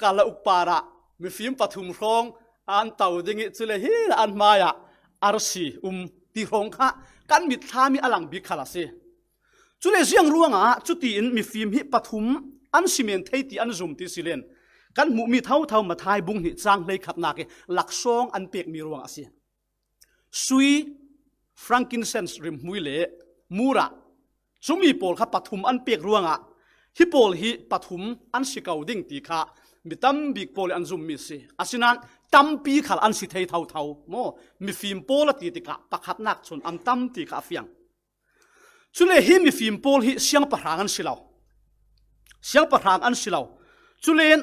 กาลอุปปาระมีฟิล์มปฐุมรรอง an tàu ding it chule hi an maya arsi um ti rong kha kan mit tha mi alang bi khala se chule jiang ruanga chuti in mi phim hi pathum an simen thei ti an zum ti silen kan mu mi thau thau ma thai bung ni chang lei khat na ke lak song an pek mi ruang asia sui frankincense rim hui le mura chumi pol kha pathum an pek ruanga hi pol hi pathum an sikau ding ti kha mitam bik pol an zum mi se asinan tampi khal an si thei thau thau mo mi fim pol ti ti ka pakhat nak chun am tam ti ka fiang chule hi mi fim pol hi siang parang an silau siang parang an silau chulen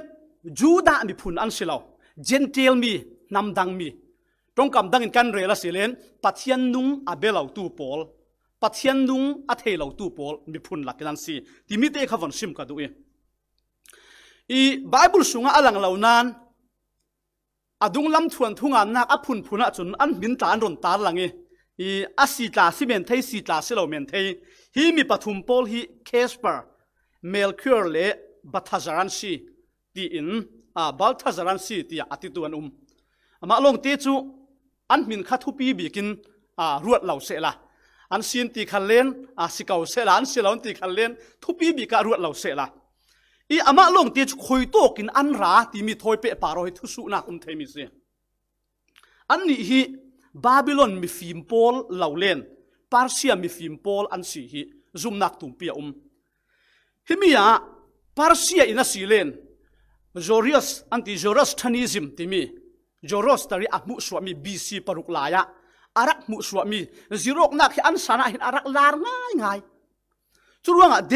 juda mi phun an silau gentle mi nam dang mi trong kam dang in kan rela silen pathian nung abelau tu pol pathian nung a lâu tu pol mi phun là cái lakilan si ti mi te khavon sim ka đuôi. e i bible sunga alang launan อดุงลำชวนทุงานนักอภุนพุนจุนอันมินตานรนตาลังเออีอสีตาสิเมนเทสีตาสิเลเมนเทฮีมีปฐุมโอลฮีเคสเปอร์เมลคิวร์เลบัตฮาจารันซีตีอินอาบัลทาจารันซีตีอาติตวนอุมมาลงเตจูอันมินคัทุปีบีกินอารวดเหล่าเสละอันเซียนตีขันเลนอาสิเกาเสละอันเซเาลันตีขันเลนทุปีบีการวดเหล่าเสละอีอามาลงเตียคุยโตกินอันราที่มีทอยเปะปารอยทุสุนักอุมเทมิเซอันนี้ฮีบาบิลอนมีฟิมพอลลาวเลนปาร์เซียมีฟิมพอลอันสีฮีซุมนักตุมเปียอุมฮิมียาปาร์เซียอินาสีเลนจอริอสอันติจอรัสทานิซิมที่มีจอรัสตรีอับมุสวามีบีซีปารุกลายะอารักมุสวามีจิโรกนักอันสานาหินอารักลาร์ง่ายง่ายชุดว่างเด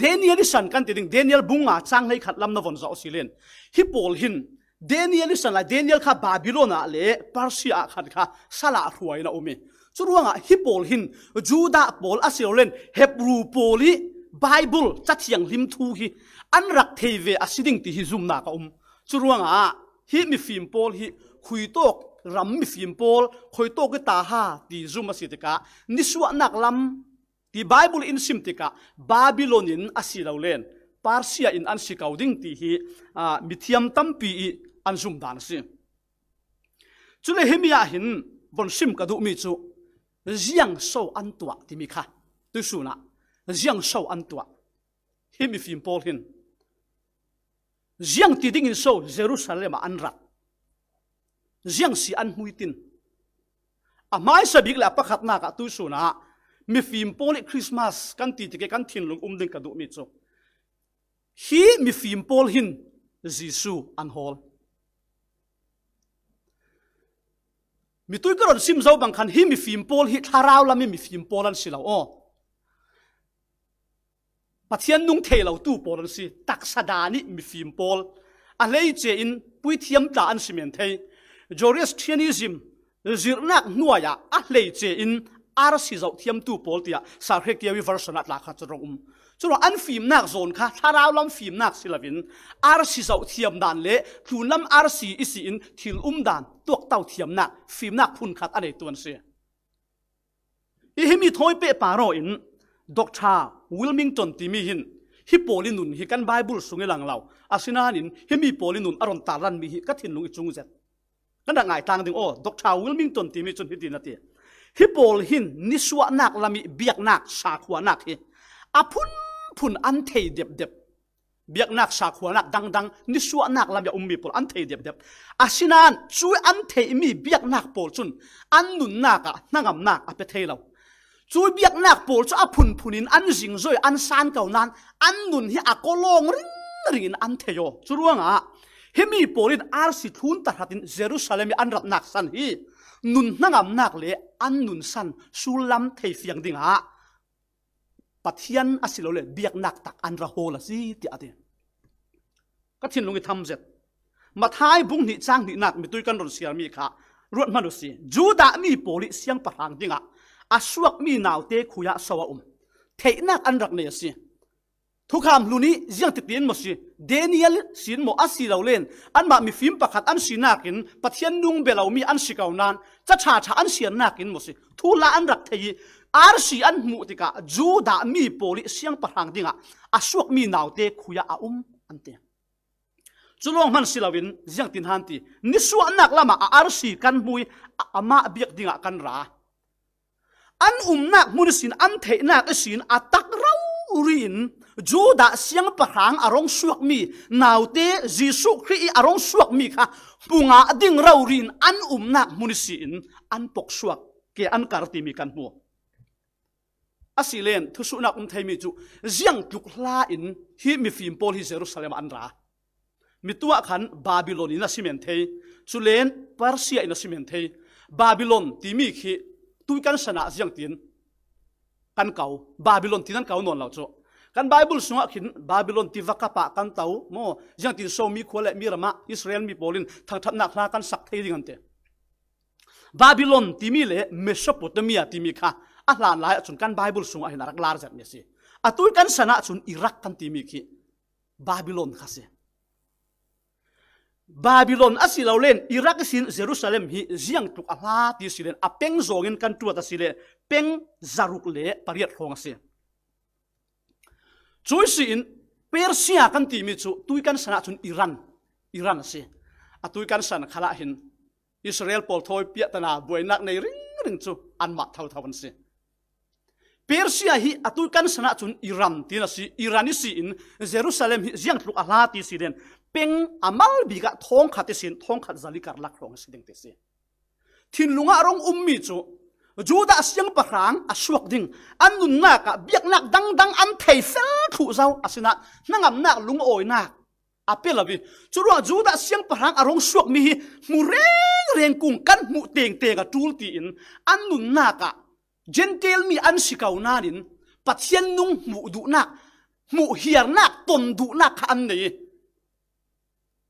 เดนิเอลิสันกันติดดิ้งเดนิเอลบุงอาะช่างให้ขัดลำนวนจะเอาสิเลนฮิปโอลหินเดนิเอลิสันละเดนิเอลข้าบาบิโลนาเล่เปอร์เซียขัดข้าสลาหัวยนะอุเมชุดว่างฮิปโอลหินจูดาปอลอัสเซอร์เลนเฮบรูโพลีไบเบิลจัดยังลิมทูฮีอันรักเทวีอสิดิ้งติฮิซุมนาก็อุมชุดว่างฮิมิฟิมโพลฮีคุยโตกรำมิฟิมโพลคุยโตกิตาฮาติซุมมาสิติกานิสวะนักลำ ti bible in simtika babylon in asilo len parsia in an sikau ding ti hi a mithiam tampi i an zum dan si chule hemia hin von sim ka du mi chu jiang so an tua ti mi kha tu su na jiang so an tua mi fim pol hin jiang ti ding in so jerusalem an rat jiang si an muitin a mai sabik la pakhat na ka tu su na มีฟิล์มโปลเลคริสต์มาสกันตีที่กกันทิ้งลงอุ้มดึงกระดูกมีจุฮีมีฟิล์มโปลหินจีซูอันฮอลมีตัวกระดซิมเจ้าบางคันฮีมีฟิล์มโปลฮิทาราวลามีมีฟิล์มโปลันสิลาอ๋อปัจเจียนนุ่งเทเาาตู้โปลันสิตักสดานิมีฟิล์มโปลอะไรเจอินปุยเทียมตาอันสิเมนเทจอริสเทียนิซิมจิรนักนัวยาอะไรเจอินอาร์ซีเจ้าเทียมตู่ปอลเตียสารเฮกียวิวอร์ันอัตลักษณ์จรงอุ้มจรงอันฟิล์มนักโซนค่ะทาราวลำฟิล์มนักสิลวินอาร์ซีเจ้าเทียมดันเละคูนลำอาร์ซีอีสินทิลอุ้มดันตัวเต่าเทียมนักฟิล์มนักพุ่นขัดอะไรตัวนี้อีหิมีทอยเป้ปาโรอินด็อกชาวิลมิงตันตีมีหินฮิปโปลินุนฮิกันไบเบิลสุงเอลังเราอาศินานินฮิมีปโปลินุนอารมณ์ตาลันมีฮิกัดหินลงอีจุงเจ็ดนั่นดังไงต่างดึงโอ้ด็อกชาวิลมิงตันติมีจนฮิตินาเตียฮิบอลหินนิสวนักลามิเบียกนักสาขวานักฮิอาพุนพุนอันเทเด็บเด็บเบียกนักสาขวานักดังดังนิสวนักลามิอุมมีปอลอันเทเด็บเด็บอาชินานช่วยอันเทมีเบียกนักปอลจุนอันนุนนักอะนังอหนักอะเปเทเราช่วยเบียกนักปอลช่วยอาพุนพุนินอันจิงจอยอันซานเก่านั้นอันนุนฮิอะโกลงริงริงอันเทโยช่วยว่าไงฮิมีปอลินอาร์สิทุนตัดหัดินเยรูซาเล็มอันรับนักสันฮีนุนนั่งอํนักเลอันนุนสันสุลัมเทเียงดิ่งฮะปัทยันอสิโลเลเบียกนักตักอันระโหละสิติอาเดนก็ทิ้งลงไปทำเสร็จมาท้ายบุ้งนี่จ้างนี่นักมีตุยกันรุนเสียมีค่ะรถมนุษย์จูดามีโปลิเสียงประหังดิ่งอ่ะอสวกมีนาวเตขุยะสวะอุมเทียนักอันรักเนียสิทุกคำลุนี้ยังติดเตียนหมดสิเดนิเอลสินโมอัสีเราเล่นอันมามีฟิล์มประคตอันสีนักินปะเทียนนุงเบลามีอันสีเก่านานจะชาชาอันเสียนักินหมดสิทุลาอันรักเทียอาร์สีอันมุติกะจูดามีโปลิเสียงประหังดิงะอาสวกมีนาวเตคุยอาอุมอันเตียจุลงมันสิลาวินยังตินฮันตีนิสวนักละมาอาร์สีกันมุยอามาเบียกดิงะกันราอันอุมนักมุนสินอันเทนักสินอัตักเรารินจูดาเสียงประหางอารมณ์สวกมีนาวเตจิสุครีอารมณ์สวกมีค่ะปุงอาดิ่งเรารินอันอุ้มนักมุนิสินอันปกสวกเกอันการติมีกันหัวอาศิเลนทุสุนักอุ้มไทมิจูเสียงจุกลาอินฮิมีฟิมโปลฮิเซรุสเลมอันรามีตัวขันบาบิโลนอินาสิเมนเทยสุเลนเปอร์เซียอินาสิเมนเทยบาบิลอนตีมีขีตุยกันชนะเสียงตินกันเก่าบาบิลอนที่นั่นเก่านอนเราจ้ะกันไบเบิลสุขินบาบิลอนติวกะปะกันเต้ามั่ยังตินโซมีขวเละมีระมะอิสราเอลมีโปลินทางทับนักนักันสักเทียดิงันเตบาบิลอนตีมีเละเมโสโปเตมีอาตีมีค่ะอัลลาหลายชนกันไบเบิลสุขินรักลาร์จัดเนี่ยสิอัตุยกันชนะชนอิรักกันตีมีคีบาบิลอนค้ะสิบาบิลอนอสิเราเล่นอิรักสินเยรูซาเล็มฮียงตุกอัลลาหที่สิเลนอเป็งโซงินกันตัวตาสิเล่เป็งจารุกเล่ปริยัตโฮงสิ chuai si in persia kan ti mi chu tui kan sana chun iran iran si a tui kan sana khala hin israel pol thoi pia tana boi nak nei ring ring chu an ma thau thau si persia hi atui kan sana chun iran tina si irani si in jerusalem hi jiang tluk ala ti si den peng amal bi ga thong khat sin thong khat zalikar lak rong si ding te si thin lunga rong ummi chu จูดาสียงประหารอสวกดิ้งอันนุนนักเบียกนักดังดังอันเทยเซลถูเจ้าอสินะนั่งอันนักลุงโอยนักอเปล่บีจูรัวจูดาสียงประหารอรงสวกมีมูเร่งเร่งกุ้งกันมูเตงเตงกจูดีนอันนุนนักเจนเทลมีอันสิกาวนารินปัจเจนุงมูดุนักมูเฮียนักตนดุนักอันนี้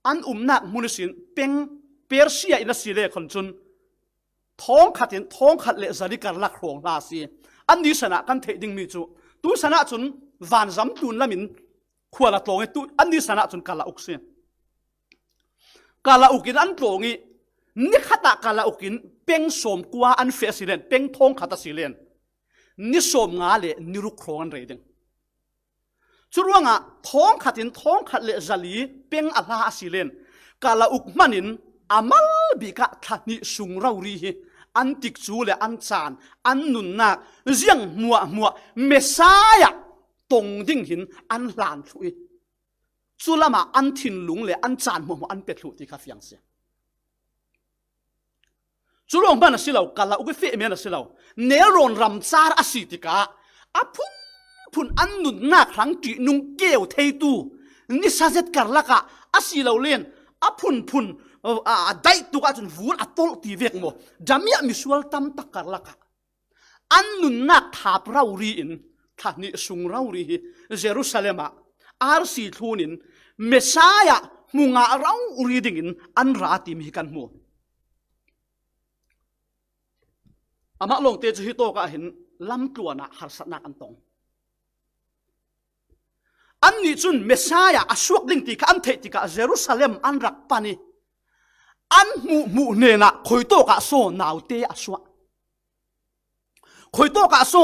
อันอุ่มนักมูิสินเป็งเปอร์เซียอินสิเลคอนจุนท้องขัดเห็นท้องขัดเละสริการลักหงลาซี อันนี้ชนะกันเทดิ้งมีจุตัวชนะจนวานจำตุนละมินขวาละตรงีอตัวอันนี้ชนะจนกาละอุกเสียกาละอุกินอันตรงนี้นี่ขัดกาละอุกินเป่งสมกว่าอันเฟสิเลนเป่งท้องขัดสิเลนนี่สมงาเลนิรุครองเรดิงจุดว่างะท้องขัดเห็นท้องขัดเละจลีเป่งอัลลาสิเลนกาละอุกมันินอามัลบิกะทันิสุงเรารีอันติกจูและอันจานอันนุนนักเสียงมัวมัวเมสายะตรงดิ่งหินอันหลานสุยจุลมาอันถิ่นหลงและอันจานมัวมัวอันเป็ดหลุที่ข้าฟียงเสียจุลงบ้านสิเรากาลาอุกเฟเมียนสิเราเนรอนรำซาร์อสิติกาอพุนพุนอันนุนนักครั้งจีนุงเกียวเทตูนิสาเซตกาละกะอสิเราเลียนอพุนพุน a dai tu ka chun vul a tol ti vek mo jamia mi sual tam tak kar laka an nun na thap rau ri in tha ni sung rau ri jerusalem à, si thun in messiah munga rau ri ding an ra ti mi kan mu ama long te chu hi to ka hin lam tluana har sat na kan tong an ni chun messiah a suak ding ti ka an the ti ka jerusalem an rak pani อันมูมูเนนะคอยัตกะโซนาวเตยสวะคอยัตกะโซ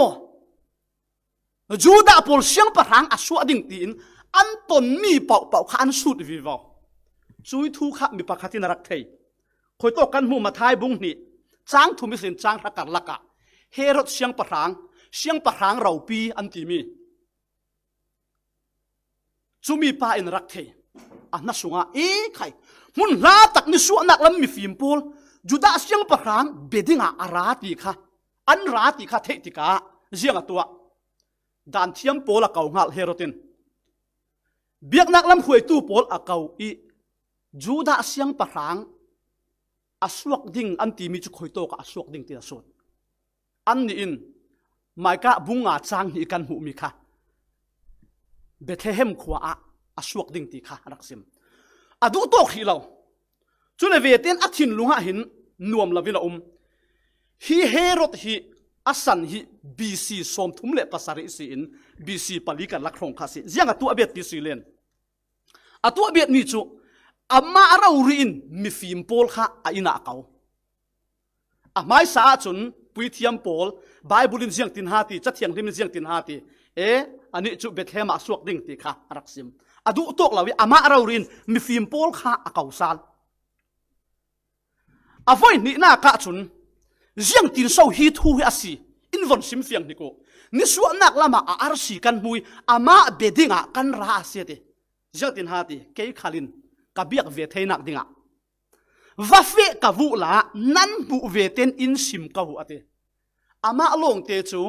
จูดาปอลเสียงประหังอสวะดิ่งตินอันตนมีเป่าเป่าขันสุดวิวาจุยทูข์มีปากตินรักเทยคอยัตกันมูมาทายบุงนี่จ้างทุมิสินจ้างรักกันลักะเฮรถเสียงประหังเสียงประหังเราปีอันตีมีจุมีปาอินรักเทยอันนั้นสุงาเอ้ใคร mun la tak ni su nak lam mi fim pul juda siang pahrang bedinga arati kha an rati kha the ti ka jianga tua dan thiam pola kau ngal herotin biak nak lam khuai tu pol akau i juda siang pahrang aswak ding an ti mi chu khoi to ka aswak ding ti na sun an ni in mai ka bunga chang hi kan hu mi kha bethehem khwa a aswak ding ti kha raksim อดูตัวขี้เราจุลเวียเตียนอัฐินลุงหะหินนวมละวิลอมฮีเฮรถฮีอัศันฮีบีซีสมทุ่มเลปัสอิสินบีซีปลิกันลักรองคาสิเสียงตัวเบียดบีซีเลนอตัวเบียดมีจุอามาเราเรียนมีฟิมพอลค่ะอินาเขาอามาสาจุนพุทธิยมพอลไบบลินเจียงตินฮัติจัตเทียงริมเจียงตินฮัติเออันนี้จุเบ็ดเฮมาสวกดิ่งตีค่ะรักซิม adu tok lawi ama rawrin mi fim pol kha akausal avoi ni na ka chun jiang tin sau hi thu hi asi in von sim fiang ni ko ni suwa nak lama a ar si kan mui ama bedinga kan ra ase te jiang tin ha ti ke khalin ka biak ve thei nak dinga va fe ka vu la nan bu ve ten in sim ka hu ate ama long te chu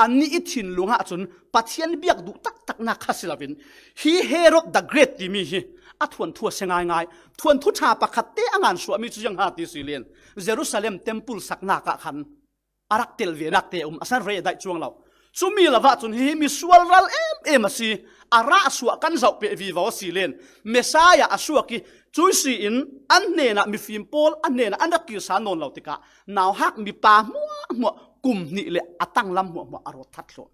อันนี้ทินลุงอะจุนปัจเจียนเบียกดุตักตักนักฮัสลาวินฮีเฮโร่ดักเกรตดีมีฮีอัทวนทัวเซงไงไงทวนทุชาปะคัตเตอังานสวามิจังฮัติสิเลนเยรูซาเล็มเทมเพลสักนักกันอารักเตลเวนักเตอุมอาศัยเรียดจวงเราซูมีละวัดจุนฮีมิสวลรัลเอ็มเอ็มซีอาราสวกันจอกเปวีวาวสิเลนเมสัยอาสวกิจุยสีอินอันเนน่ามิฟิมโพลอันเนน่าอันดักกิซานนนเราติกะนาวฮักมิปาหัวหมัวกุมนี่เลยอตั้งลำหัวมาอารทัดสน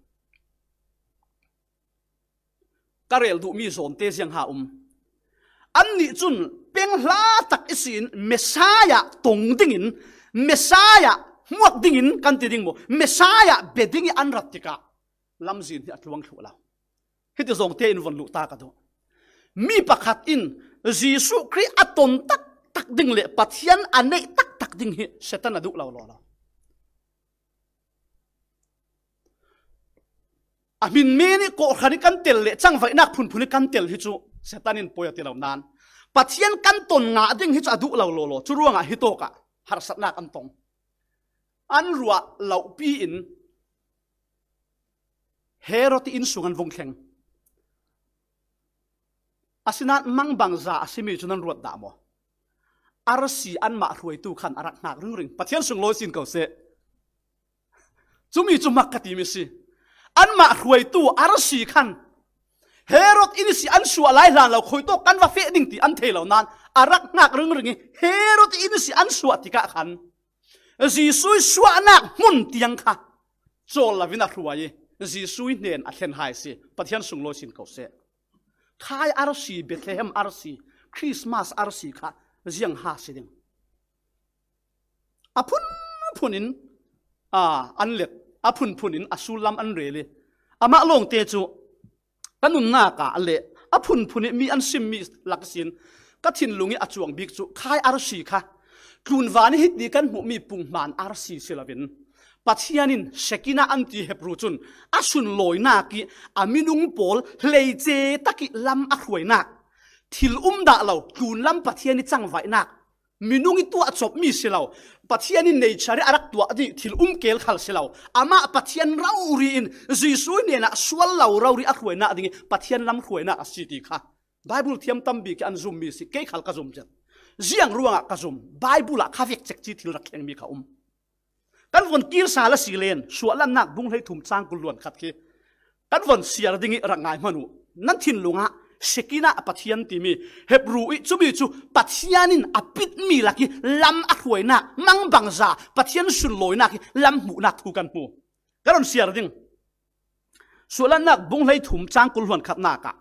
กระเรลดูมีสนเตียงหาอุมอันนี้จุนเป็นลาตักอิสินเมสายะตรงดิ่งอินเมสายะหมวดิ่งอินกันติดิ่งโมเมสายะเบดิ่งอันรัติกาลำซีนที่อัตวังถุกาล้วฮิตจงเตียนวันลุตากระโดมีประคัอินจีสุคริอัตตนตักตักดิ่งเละปัทยันอันเนตักตักดิ่งเฮเซตันอดุเราเราอมินเมนี่กขันกันเตลเลจังไฟนักพุนพุนกันเตลฮิจูเซตานินป่วยติเหล่านั้นปัจเจียนกันตนงาดิ่งฮิจูอดุเหล่าโลโลจุรวงอ่ะฮิโตกะฮาร์สต์นักอันตงอันรัวเหล่าปีอินเฮโรตีอินสุงันวงแข็งอาศนัมังบังซาอาศิมีจุนันรัวดดามออารสีอันมารวยตูขันอารักนักรุ่งริงปัจเจียนสุงลอสินเกาเซจุมีจุมักกติมิซีอันมาควยตู้อารสีขันเฮรดอินสิอันสัวไลลานเราคุยตกันว่าเฟดิงตีอันเทเหล่านั้นอารักนักเรื่องเรื่องนี้เฮรดอินสิอันสัวติกะขันจีซุยสัวนักมุนเตียงค่ะโจลลาวินาถวยจีซุยเนนอัลเทนไฮสิปัเทียนสุงโลชินเกาเสคายอารสีเบธเลฮมอารสีคริสต์มาสอารสีค่ะเจียงฮาสิดิงอพุนพุนินอ่าอันเล็กอาผุนผุนอินอสูลำอันเรลอามะลงเตจูกันุนนากาเลอาผุนผุนินมีอันซิมมีลักสินกัทิ้นลุงอีอจวงบิกจูคายอารสีค่ะกลุ่นวานิฮิตดีกันมุมีปุ่งมันอารสีเซลวินปัจจียนินเชกินาอันตีเฮปรูจุนอาชุนลอยนากิอามินุงปอลเลเจตักิลำอัควยนักทิลอุมดาเหล่ากุนลำปัจจียนิจังไวนักมินุงอีตัวจบมีเซล่า pathian in nature arak tua di thil um kel khal selo ama pathian rauri in jisu ne na swal lo rauri a khruina ding pathian lam khruina a si ti kha bible thiam tam bi ki an zum mi si ke khal ka zum jet jiang ruanga ka zum bible a khafik chek chi thil rakheng mi kha um kan von kir sa la silen sualam nak bung lei thum chang kul luan khat ki kan von siar dingi rangai manu nan thin lunga sekina pathian ti mi hebru i chu mi chu pathianin a pit mi laki lam a huaina mang bangza pathian sun loina ki lam mu na thu kan mu karon siar ding sulan nak bung lai thum chang kul hon khat na ka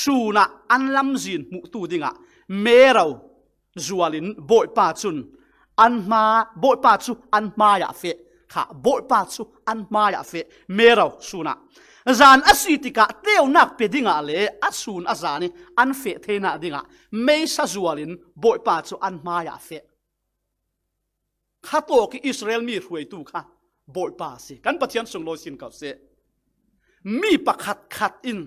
suna an lam zin mu tu dinga merau zualin boy pa chun an ma boy pa chu an ma ya fe kha boy pa chu an ma ya fe merau suna zan a suitika teu nak pe dinga le a sun a zani an fe thena dinga me sa zualin boy pa chu an ma ya fe kha to ki israel mi huai tu kha boy pa si kan pathian sung lo sin ka se mi pakhat khat in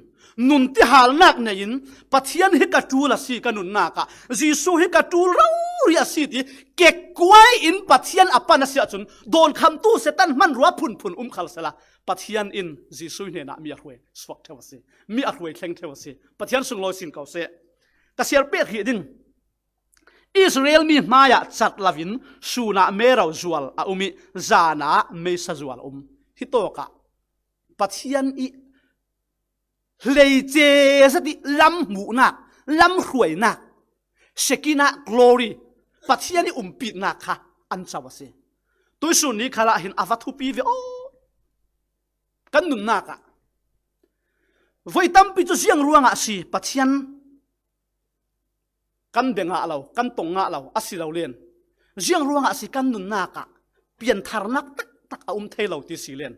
nun ti hal nak nei in pathian hi ka tu la si ka nun na ka jisu hi ka tu rau ria si ti ke kwai in pathian apan asia chun don kham tu se tan man ruwa phun phun um khal sala pathian in jisu ne na mi arwe swak thewa se mi arwe thleng thewa se pathian sung lo sin kau se ta siar pe khi din Israel mi maya chat lavin suna merau zual a umi zana me sa zual um hi to ka pathian i lei che sa ti lam mu na lam khuai na shekina glory pathiani umpit na kha an chawase tuisu ni khala hin avathu pi ve o oh! kan nun na ka voi tampi chu siang ruanga si pathian kan denga alo kan tonga alo asilo len siang ruanga si kan nun na ka pian tharnak tak tak um thailo ti si len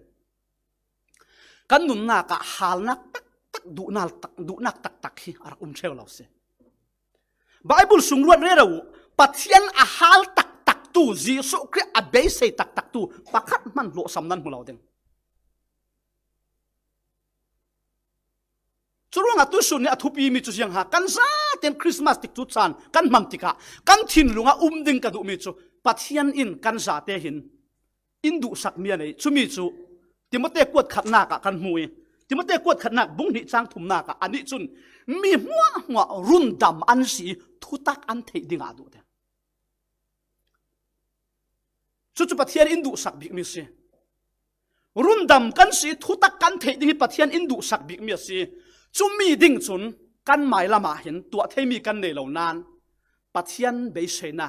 kan nun na ka nak tak tak du nal tak du nak tak tak hi ar um theu lo se bible sungrua re rawu pathian a hal tak tak tu jisu kri a be se tak tak tu pakhat man lo samnan hulau den churunga tu sun ni athupi mi chu siang ha kan za ten christmas tik tu chan kan mam tika kan thin lunga um ding ka du mi chu pathian in kan za te hin indu sak mi nei chu mi chu timote kwat khat na ka kan mui timote kwat khat na bung ni chang thum na ka ani chun mi hwa hwa run dam an si thu tak an thei dinga du te chu chu pathian in du sak bik mi si rum dam kan si thu tak kan thei ding pathian in du sak bik mi si chu mi ding chun kan mai lama hin tua thei mi kan nei lo nan pathian be se na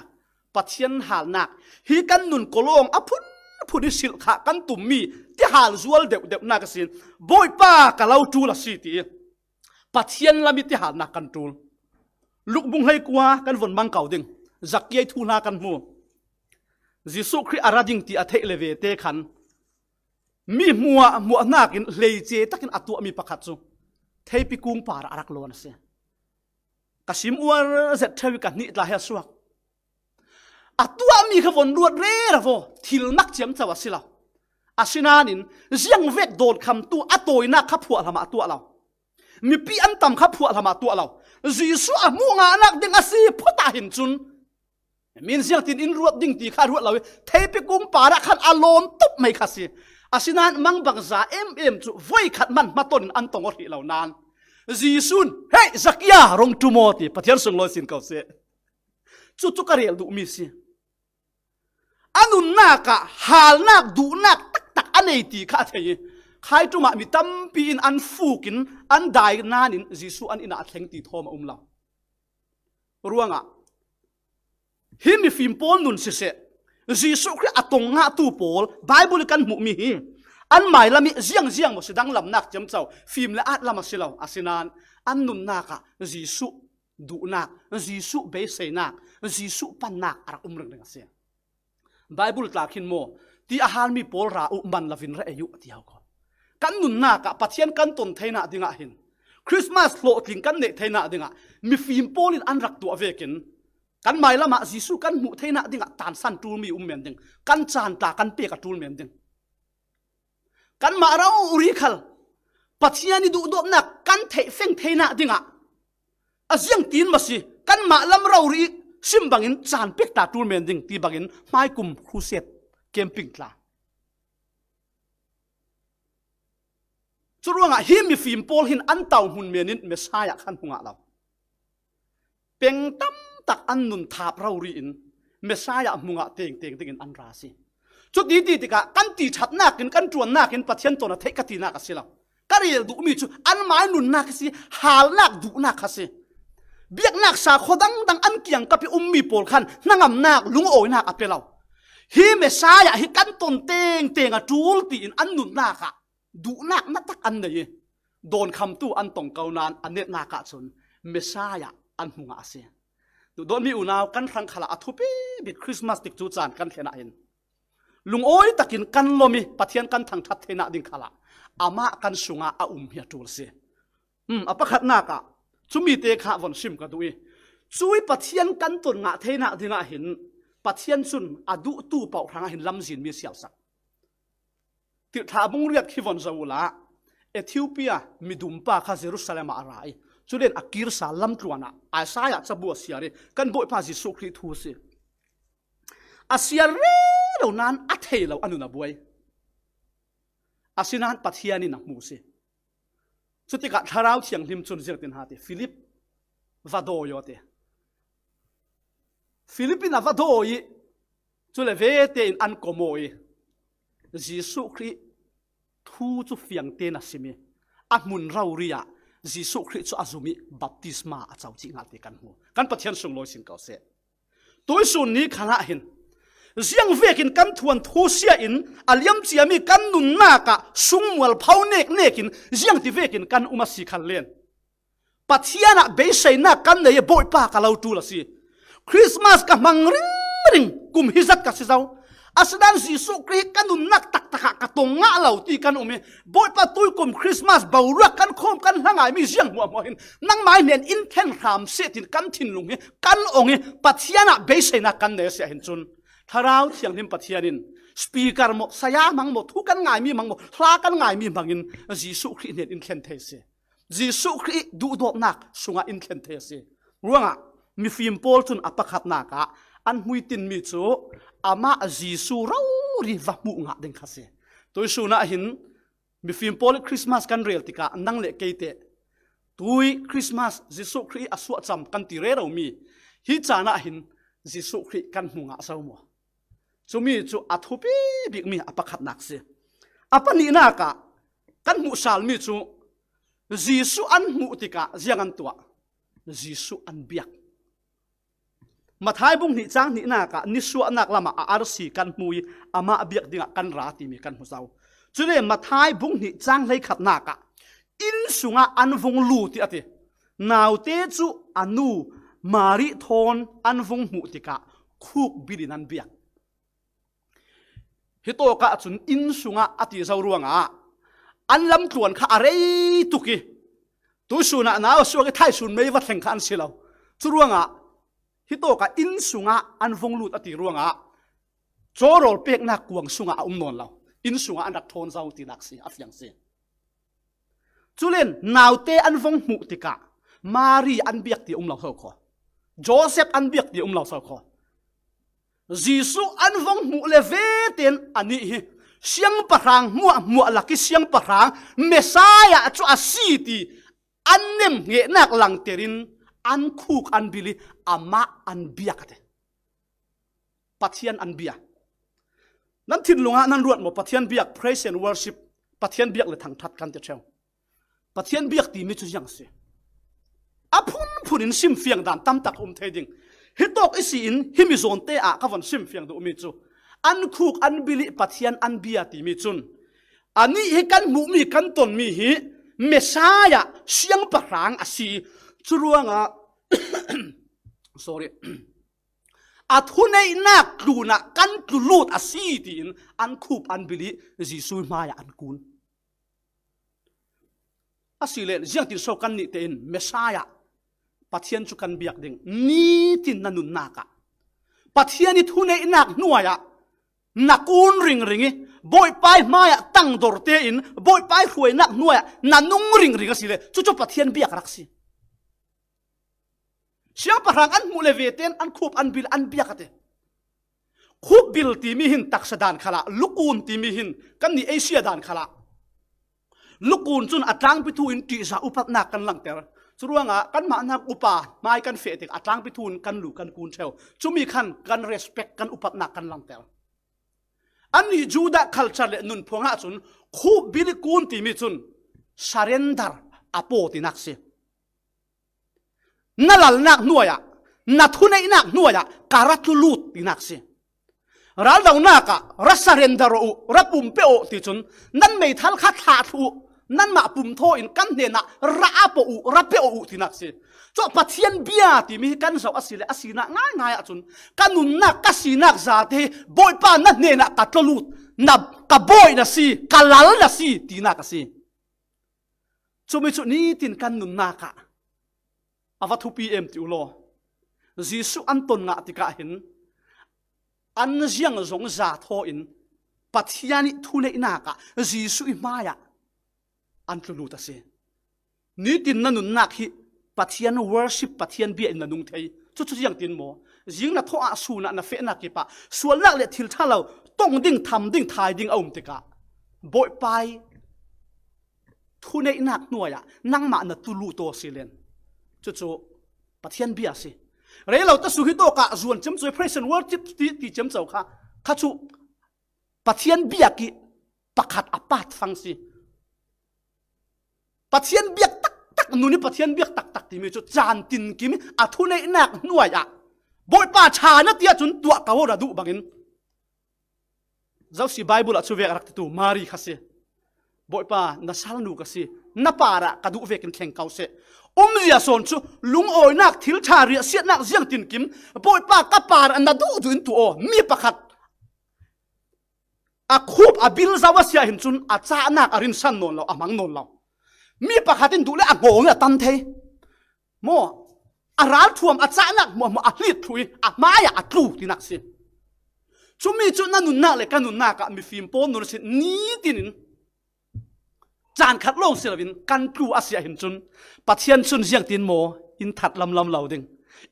pathian hal na hi kan nun kolong apun phun sil kha kan tum mi ti hal zual deu deu na kasin boy pa kalau chu la si ti pathian lami ti hal na kan tul luk bung lai kwa kan von mang kau ding zakiai thu na kan mu จิสุคริอาราดิงตีอัเทเลเวเตคัน มีมัวมัวนักินเลเจตักินอตัวมีประคัตสุเทปิกุงปารารักลวนเสียกษิมวัวเซตเทวิกันนี่ลายสวกอตัวมีขบวนรวดเร่รวทิลนักเจียมจาวสิลาอาชินานินยังเวกโดดคำตัวอตัวนักขับพวกละมาตัวเรามีปีอันต่ำขับพวกละมาตัวเราจีสุอามุงานักดึงอาศีพุตาหินจุน min siang tin in ruat ding ti kha ruat lawe thepe kum para khan alom top mai khasi asinan mang bangza em em chu voi khat man maton an tong ri lo nan jisun hei zakia rong tumo ti pathian sung lo sin kau se chu chu ka rel du mi si anun hal nak du nak tak tak anei ti kha thei e. khai tuma mi tampi in an fukin an dai nanin jisu an ina thleng ti thoma umlaw ruanga hi phim pol nun si se jisu khri atong nga tu pol bible kan mu mi hi an mai lami ziang ziang mo sedang lam nak cham chau phim la at lama silau asinan an nun naka jisu du nak jisu be se nak jisu pan nak arak umreng dengan sia bible tlakin mo ti ahal mi pol ra u man vin ra ayu e ti hau kon kan nun naka pathian kan ton theina dinga hin christmas lo tling kan ne theina dinga mi phim polin an rak tu avekin kan mai lama jisu kan mu theina dinga tan san tul mi um mem ding kan chan ta kan pe ka tul mem ding kan ma rau uri khal pathiani du dop na kan thei feng theina dinga aziang tin ma si kan ma lam rau ri sim bangin chan pek ta tul mem ding ti bangin mai kum khuset camping tla churuanga hi mi fim pol hin an tau hun menin mesaya khan hunga law peng tam ตักอันนุนทาบเรารีอินเมสายะมุงะเตียงเตียงเติงอันราศีจุดนี้ดีติกะกันตีชัดนักินกันจวนนักินปัจเจียนตัวนทเทกตีนากสิลางก็เรียดูมีจุอันหมายนุนนักสิหาลนักดูนากสิเบียกนักสาขดังดังอันเกียงกับอุ้มมีโอลขันนั่งอำนักลุงโอยนักอเปลาฮีเมสายะฮีกันตนเตงเตงอะจูลตีนอันนุนนาะดูนักนักตักอันไหนโดนคำตู้อันตองเกานานอันเนตนาคชนเมสายะอันหงอาเสียุดนมีอุณาวกันคั้งขลาอัฐุปีบิดคริสต์มาสติกจูจานกันเทนะเองลุงโอ้ยตะกินกันลมีปะเทียนกันทางทัดเทนะดิ้งขลาอามากันสุงาอาุมเฮีตุลเซอืมอปะขัดนักอ่ะจุมีเตคะวนซิมกันดุยจุยปะเทียนกันตุนงาเทนะดิ้งเห็นปะเทียนซุนอาดุตู่เป่าทาั้งเห็นลำจีนมีเสียวสักติดทาบุงเรียกขีวนซาอุลาเอธิโอเปียมีดุมปาคาเซรุสเซเลมาอะไร chu len akir sa lam tluana asaya chabu siari kan boi pa jisu khri thu si asiar re lo nan athei lo anuna boi asinan pathiani nak mu si chu ti ka tharau thiang him chun zir tin hati philip vado yote philippina vado yi chu le vete in an komoi jisu khri thu chu fiang te na simi a mun rau ria à. จีสุคริสต์อาซูมิบัพติสมาจาวจีงาติกันหูกันปะเทียนสงลอยสินเกาเสซตัวสุนนี้ขณะเห็นเสียงเวกินกันทวนทูเสียอินอาลียมจียมีกันนุนนากะสุงมวัลเผาเนกเนกินเสียงที่เวกินกันอุมาสีขันเลียนปะเทียนะเบยเซนักกันเนยบ่อยปากะลราดูละสีคริสต์มาสกะมังริงริงกุมฮิซัตกะสียเจ้า Asdan si sukri kanun nak tak taka katong nga law ti kan umi boy pa tuy kum Christmas bawra kan khom kan hangai mi jiang wa mohin nang mai nen in ten ram se tin kan tin lungi kan ongi pathiana beisena kan ne se hin chun tharau thiang nim pathianin speaker mo saya mang mo thu kan ngai mi mang mo hla kan ngai mi mangin jisu khri nen in thlen the se jisu khri du dop nak sunga in thlen the se ruanga mi fim pol chun apakhat naka an hui tin mi chu ama jisu rau ri va mu nga ding kha se toi su na hin mi film pol christmas kan real tika nang le ke te tui christmas jisu khri aswa cham kan ti re ro mi hi cha na hin jisu khri kan mu nga sau mo chu mi chu athu pi bi mi apakhat nak se apani na ka kan mu sal mi chu jisu an mu tika jiang an tua jisu an biak มาท้ายบุ้งหนิจ้างหนินากะนิสวนักละมาอาร์ซีกันมุยอามาเบียกดิ่งกันราติมีกันหัวเสาจุดเรมาท้ายบุ้งหนิจ้างเลยขัดนากะอินสุงะอันฟงลูติอตรนาวเตจูอันูมาริทอนอันฟงหูติกะคุกบิดินันเบียกฮิตโตกะจุนอินสุงะอติเสารวงะอันลำตวนขาอะไรตุกิตุสุนะนาวสวกไทยสุนไม่วัดแข่งขันสิเราจุรวงะ hi to ka in sunga an vong lut ati ruanga chorol pek na kuang sunga um non lo in sunga an thon zau ti nak si afyang si chulen naute an vong mu tika mari an biak ti um lo kho joseph an biak ti um lo kho jisu an vong mu le ve ten ani hi siang parang mu mu la ki siang parang messiah chu a si ti an nem nge nak lang terin an kuk an bili ama an biya kate pathian an biya nan thin lunga nan ruat mo pathian biak praise and worship pathian biak le thang that kan te theu pathian biak ti mi chu yang se apun punin sim fiang dan tam tak um theding hi tok isi in himi zon te a ka von sim fiang do mi chu an khuk an bili pathian an bia ti mi chun ani he kan mu mi kan ton mi hi mesaya siang parang asi churuanga สอรีอัทุนในนักดูนักกันกลูดอาศีดินอันคูปอันบิลิจีซูมาอันกุนอาศิเลนยังติดสกันนี่เต็นเมสายาปัทเทียนชุกันเบียกดิ่งนี่ตินนันุนนักะปัทเทียนนี่ทุนในนักนัวยะนักอุนริงริงบ่อยไปมายงตั้งดอร์เตอินบ่อยไปรวยนักนัวยนันนุงริงริงอาศิเลชุชุปัทเทียนเบียกรักสิ siam parang an mu le ve ten an khup an bil an biak ate khup bil ti mi hin taksa dan khala lukun ti mi hin kan ni asia dan khala lukun chun atlang pitu in ti sa upat na kan lang ter churuanga kan ma na upa mai kan fe te atlang pitun kan lu kan kun theu chumi khan kan respect kan upat na kan lang ter ani juda culture le nun phonga chun khu bil kun ti mi chun surrender apo ti nakse นั่นแหละนักหน่วยนัทุนไอ้นักหน่วยะการัตุลูดินักสิรัลดาวนักอะรัสเรนดารุรับปุ่มเปโอติจุน นั่นไม่ทันคาถาทุนั่นมาปุ่มทอินกันเนนะรับปุ่มรับเปโอตินักสิจอบปัจเจียนเบียติมีกันสาวอสิเลอสินักง่ายง่ายจุนกันนุนนักสินักซาเโบยปานั่นเนนักาัทุลูดนับกับบอยนะสิคาลลัลนะสิตินักสิจุมิจุนี้ตินกันนุนนักะอาวัตถุปีเอ็มติอุโลจีสุอันตนงะติกาเห็นอันจียงจงจสาทออินปัทยานิทุเนนากะจีสุอิมายะอันตุลูตาเซนิ่ตินนันุนนักฮิปัทยานวอร์ชิปปัทยานเบียนนันุงเทยชุดชุดยังตินโมยิงนัทออาสูนันัเฟนักิปะส่วนนักเลทิลท่าเราต้องดิ้งทำดิ้งทายดิ้งเอาอุมติกะบ่อยไปทุเนนักหน่วยอะนั่งมาหนตุลูัวสิเลนจุจูปัดเทียนเบียสิเรียเราตั้งสุขิตโอกาส่วนจำใเพรส s e n t word ที่ที่จำเจ้าค่ะข้าจูปัดเทียนเบียกิปะขัดอปาตฟังสิปัดเทียนเบียกตักตักนู่นนี่ปดเทียนเบียกตักตักที่มีจุดจานตินกิมอัฐุเนหนักนัวยอ่ะบอยป่าชานเตียจุนตัวเขาระดุบังอินเจ้าสิไบเบิลอัจฉริยะรักตัวมารีค้าเสีบอยปาน่าซาลนูกสินาป่าระกระดูเวกินแข่งเกาเซอุ้มเสียส่วนชูลุงโอยนักทิลชาเรียเสียนักเสียงตินกิมบอยปากระปาระนาดูดินตัวมีประคัตอาคูบอาบิลซาวเสียหินชุนอาจานักอรินสันนนลราอามังนนลรามีประคัตินดูเลอาโง่เตันเทโมอาราลทวมอาจานักมัวมัวอาลีทุยอาไม้อาตรูตินักเสียชุมีชุนนั่นนุนนักเลยกันนุนนักมีฟิมโปนนุนเสียนี้ตินินจานขัดโล่งเสียวินกันกูอาเซียเห็นจุนปัจเจียนชุนเสียงตีนโมอินถัดลำลำเหล่าดิง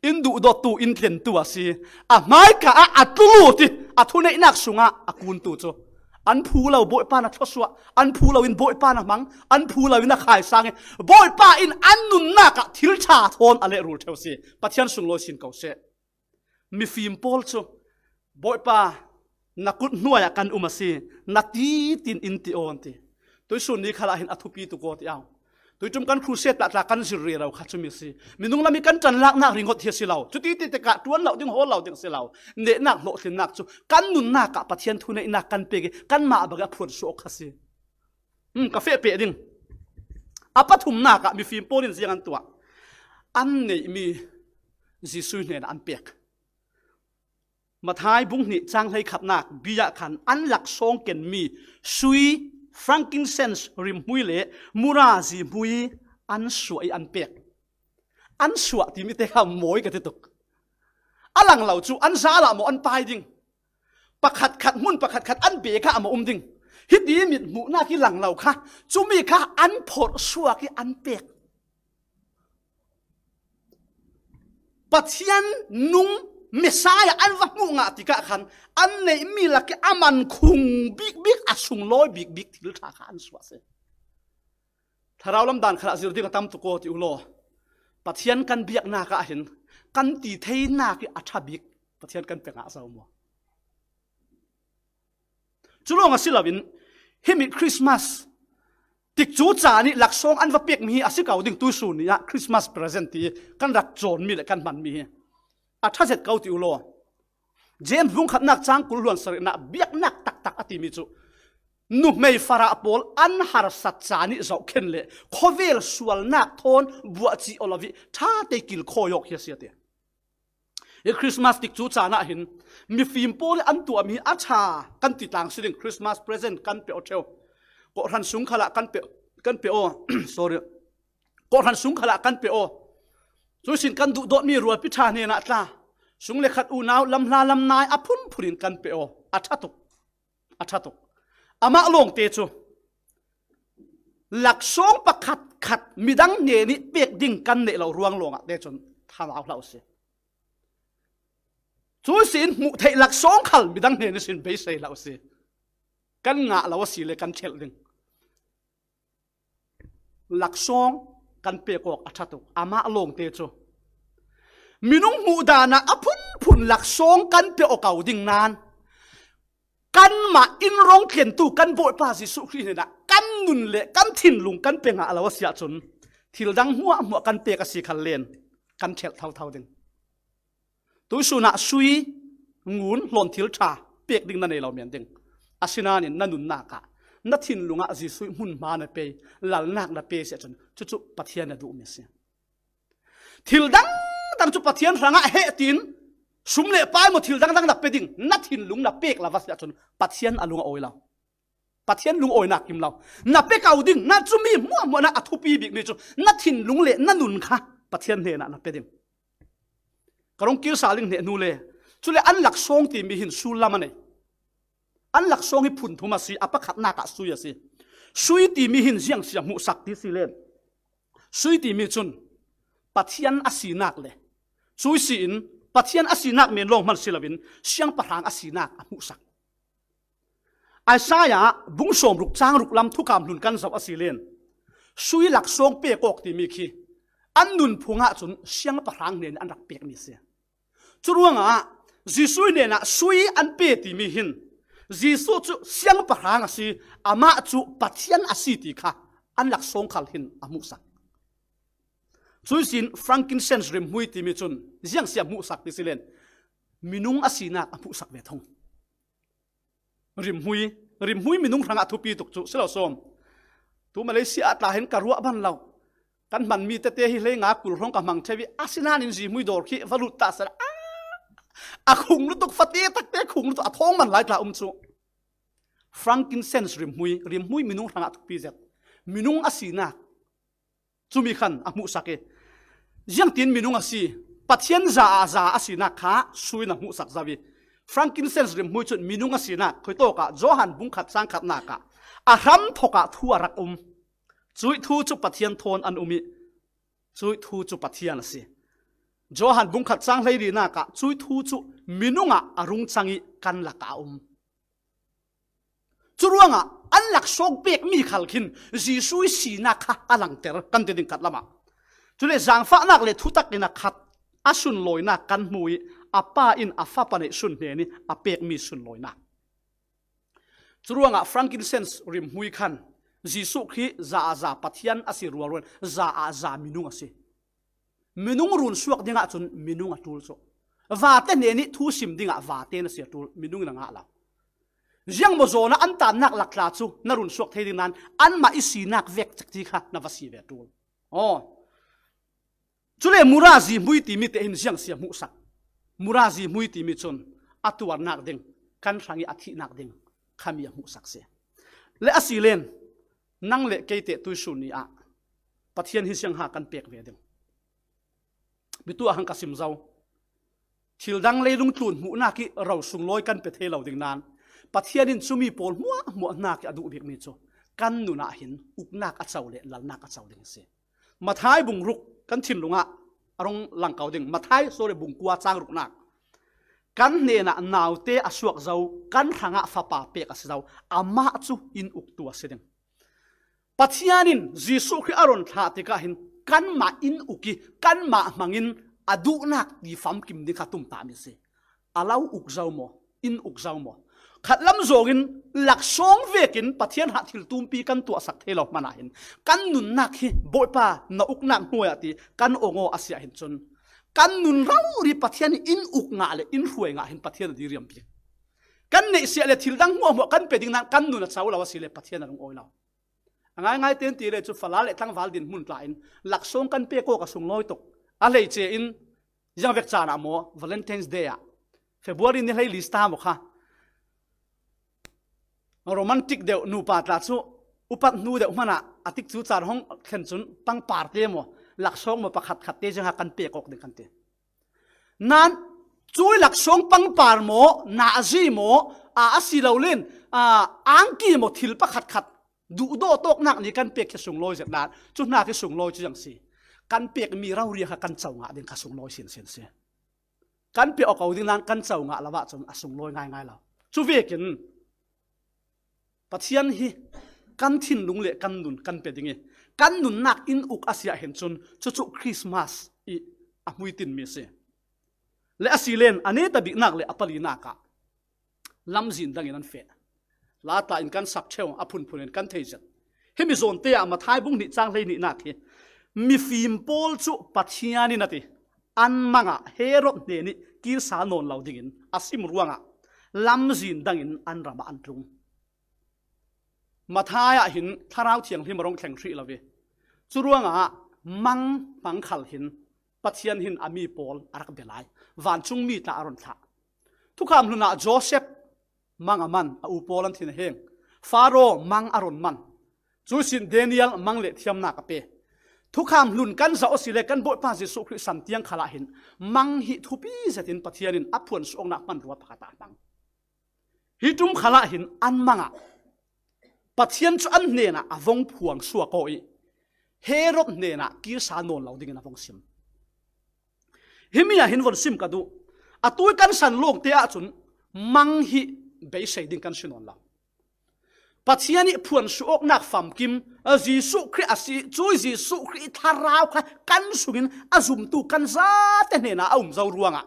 อินดูดตูอินเทียนตัวสีอ่ะไม่กะอ่ะอัดลูติอัดทุนในนักสุงะอักูนตัวจ้อันผู้เราบ่อยป้านะทศวะอันผู้เราอินบ่อยป้านะมังอันผู้เราอินนักขายสังเงบ่อยป้าอินอันนุนนักทิลชาทอนอะไรรู้เท่าสิปัจเจียนสุงโลสินเกาเสมีฟิล์มโพลจ้บ่อยป้านักกุดนัวยกันอุมาสีนักตีตินอินติโอนตีตัวส่วนนี้ขลาเห็นอธุปีตุโกติเอาตัวจุ่มกันครูเซตหลักกันสิเรียเราขัดจุมิสิมีนุ่งละมีกันจันลักนักริงหดเทียสิเราจุดที่ติดกะตวนเราจึงหัวเราดึงสิเราเนนักโลสินักจุกันนุนนักกะปะเทียนทุนในนักกันเปกกันมาบกะพูดสวขสิอืมกาแฟเปะดิ่งอปะทุมนักกะมีฟิล์มโปนินเสียงันตัวอันนี้มีจิสุเนนอันเปกมาท้ายบุ้งนี่จ้างให้ขับนักบียาขันอันหลักสองเกฑ์มีซุยฟรังกินเซนส์ริมมุยเละมูราจีมุยอันสวยอันเปียกอันสวยที่มีแต่ามวยกันตุกอลังเหล่าจูอันซาละมอันปายดิงปะขัดขัดมุ่นปะขัดขัดอันเบียค่โมอุมดิงฮิตดีมิดหมูหน้าที่หลังเราค่ะจูมีค่ะอันผดสวกี่อันเปียกปัจเจียนนุ่มเมสายอันวัดม่งาติกะขันอันในมีลักอามันคุง sung big big a sung loi big big thil tha kha an suwa se tharau lam dan khara zir ding tam tu ko ti ulo pathian kan biak na ka hin kan ti thei na ki a tha big pathian kan pe nga sa mo chulong a silawin himi christmas tik chu cha ni lak song an va pek mi a si kau ding tu su ni ya christmas present ti kan rak chon mi le kan man mi a tha zet kau ti ulo จมส์บุ้งขับนักจ้างกุลวนสรินักเบียกนักตักตักอติมิจุนุ่มไม่ฟาราปอลอันฮาร์สัจจานิจอกเค็นเล่ขวเวลส่วลนักทอนบวชจีอลวิท่าเตกิลคอยกเฮียเสียเตคริสต์มาสติกจูจานะเหินมีฟิล์มโปลอันตัวมีอัชากันติดต่างสิ่งคริสต์มาสเพรสเซนต์กันเปียวเชลก็รันสุงขลักันเปียวกันเปียวสอรีก็รันสุงขลักันเปียวสุสิ่งกันดุดดมีรัวพิธาเนนัตตาสุงเลขัดอูนาวลำลาลำนายอพุนพุรินกันเปโออัชตุอัชตุอามาลงเตจูหลักสองประคัดขัดมิดังเนนี่เปียกดิ่งกันเนเรารวงลงอ่ะเดุนทำเอาเราเสียทุสินมุเทหลักสองขัดมิดังเนนี่สินเบสเยเราเสียกันงะเราสยเลยกันเชลหนึ่งหลักสองกันเปียกออกอัชตุอามาลงเตจู minung mu dana apun phun lak song kan pe o kau ding nan kan ma in rong khian tu kan boi pa si su khri na kan nun le kan thin lung kan pe nga alawa sia chun thil dang hua mo kan pe ka si khal len kan thel thau thau ding tu su na sui ngun lon thil tha pek ding na nei lo men ding asina ni nanun na ka na thin lunga ji sui mun ma na pe lal nak na pe se chun chu chu pathian na du me se thil dang tang chu pathian ranga he tin sumle pai mo thil dang dang dak peding na thin lung na pek la wasya chon pathian alunga oila pathian lung oina kim law na pe kau ding na chumi mo mo na athu pi bik ni chu na thin lung le na nun kha pathian ne na na peding karong kir saling ne nu le chu le an lak song ti mi hin su lama nei an lak song hi phun thuma si apakhat na ka ah suya si sui ti mi hin jiang siam mu sak ti si len sui ti mi chun pathian asina le chui si in pathian asinak men long man silavin siang pathang asinak Ai sak Isaiah bung som rục chang rục lâm thu kam lun kan sau asilen sui lạc song bẹ kok ti mi khi an nun phunga ah chun siang pathang nền an rak pek mi se churuanga jisui nền à, sui an bẹ ti mi hin jisu chu siang pathang asi ama chu pathian asi ti kha an lạc song khai hin amu sak chui sin frankincense rim hui tìm mi chun giang siam mu sak ti silen minung asina apu sak ve thong rim hui rim hui minung ranga thupi tuk chu selo som tu malaysia atla hen karua ban lau kan man mi te te hi le nga kul rong ka mang thewi asina nin ji mui dor khi valut ta sar a khung lu tuk fati e tak te khung lu a thong man lai tla um chu frankincense rim hui rim hui minung ranga thupi zet minung asina chumi khan amu sake yang tin minung asi ปัจเจียนจ่าจ่าสินะค้าสุยนักมุสักจาวีฟรังกินเซนส์เรียมวยจุดมินุงสินักคอยโตกะจอหันบุ้งขัดสังขัดนักะอารมทกะทัวรักอุมจุยทูจุปัจเจียนทนอันอุมิจุยทูจุปัจเจียนสิจอหันบุ้งขัดสังเลยรีนักะจุยทูจุมินุงะอารุงจังอีกันละกาอุมจุรวงะอันลักโชคเปบกมีขัลขินจีสุยสินะค้าอลังเตอร์กันเด่งขัดละมาจุเลจางฟ้านักเลทุตักในนักขัดอาสุนลอยนักกันมุยอาป้าอินอาฟ้าปนิสุนเนี่ยนี่อาเปกมีสุนลอยนักจรวงอ่ะฟรังกินเซนส์ริมหุยขันจีสุขีจ่าจ่าปัทยันอาศิรัวรวนจ่าจ่ามินุงอาศิมินุงรุนสวกดิ่งอ่ะจนมินุงอ่ะทูลโซวาเตเนี่ยนี่ทูสิมดิ่งอ่ะวาเตนอสศิทูลมินุงนังอ่ะละยังโมโซนะอันตานักหลักลาจูนรุนสวกเทดินันอันมาอิสีนักเวกจักทีค่ะนวสีเวทูลอ๋อจุเลมูราจีมุยติมิเตินเสียงเสียมุสักมูราจีมุยติมิจนอัตวันนักดึงกันสังยอธินักดึงขามีมุสักเสียและอสิเลนนั่งเละเกยเตตุยสุนีอะปะเทียนหิเสียงหากันเปียกเวด้งมิตัวหังกสิมเจ้าทิลดังเลยลุงจุนมุนากิเราสุงลอยกันเปเทเหาดึงนานปะเทียนินซุมีปปลมัวมัวนากอดุเบียกมิจกันนุนาหินอุกนักอัศเจ้าเละลนักอัศเจ้าด้งเสียมาท้ายบุงรุก kan thin lunga arong à, langkau ding mathai sore bungkua chang ruknak kan ne na naute asuak à zau kan hanga fapa pe ka zau à ama chu in uktu aseding pathianin jisu khi aron tha te ka hin kan ma in uki kan ma mangin adu nak ti fam kim ni khatum ta mi se alau uk zau mo in uk zau mo khát rồi, lạc khat lam zogin lak song vekin pathian ha thil tumpi kan tua sak thelo mana hin căn nun nak hi boipa na uk nak nuya ti kan ongo asia hin chun căn nun rau ri pathian in uk nga le in huai nga hin pathian di riam pi kan nei sia le thil dang mo mo kan peding nan kan nun chau lệ si le pathian ang oila ngay ngay ten ti le chu fala le tang wal din mun tla in lak song kan pe ko ka sung loi tục, a le che in yang vek cha na mo valentines day a à. february ni list lista mo ha. โรแมนติกเดียวนูปาตลาซูอุปัตนูเดียวมันอะอาทิตย์สุดจารห้องเขนซุนตั้งปาร์ตี้มัวหลักชองมาประคัดขัดเตี้ยจังหากันเปียกอกเด็กกันเตี้ยนั้นช่วยหลักชองปังปาร์มัวนาจีมัวอาสิเหลาเลินอ่าอังกีมัวทิลประคัดขัดดูโดโตกหนักนี่กันเปียกจะส่งลอยจากนั้นจุดหน้าที่ส่งลอยจะยังสิกันเปียกมีเราเรียกกันเจ้าหะเด็กกันส่งลอยเสียนเสียนเสียกันเปียกออกเขาดินนั้นกันเจ้าหะละวะจนส่งลอยง่ายง่ายแล้วช่วยกินปัจจัยนี้กันทินลุงเละกันดุนกันเป็ดยังไงกันดุนนักอินอุกอาเซียเห็นจนชุดชุดคริสต์มาสอีอัมวิตินมีเสและสิเลนอันนี้ตบิกนักเลยอปลีนักกะลำจินดังนั้นเฟะลาตาอินกันสับเชียวอพุนพูนกันเทจันห้มีโซนเตียมาท้ายบุ้งนิจางเลยนินักเมีฟิมโพลชุปัจจัยนี้นะทีอันมังอะเฮโร่เนี่ยนี่กิสานนนเราดิ่งอาศิมรวงอะลำจินดังนั้นอันระบาดรุงมาทายหินทาราวเทียงพิมรงแข่งทรีละเวจุรวงอ่ะมังมังขัลหินปัจเจียนหินอามีปอลอารักเบลัยวันจุงมีตาอรุณทะทุกคำลุนาโจเซฟมังอามันอูปอลันทินเฮงฟาโรมังอรุณมันจูสินเดนิเอลมังเลทยมนากเปทุกคำลุนกันสาวสิเลกันบทพระเยซูคริสต์สันเตียงขลาหินมังหิทุปีเสตินปัจเจียนินอัพพวนสองนักมันรัวปากตามังหิจุมขลาหินอันมังอ่ะ pathian chu an ne na avong phuang suwa ko i herop ne na kir sa non lo ding na vong sim himia hin von sim kadu atui kan san lok te a chun mang hi be sei ding kan sinon la pathiani phuan su ok nak fam kim a ji su khri a si chu ji su khri tharau kha kan sugin azum tu kan za te ne na aum zau ruanga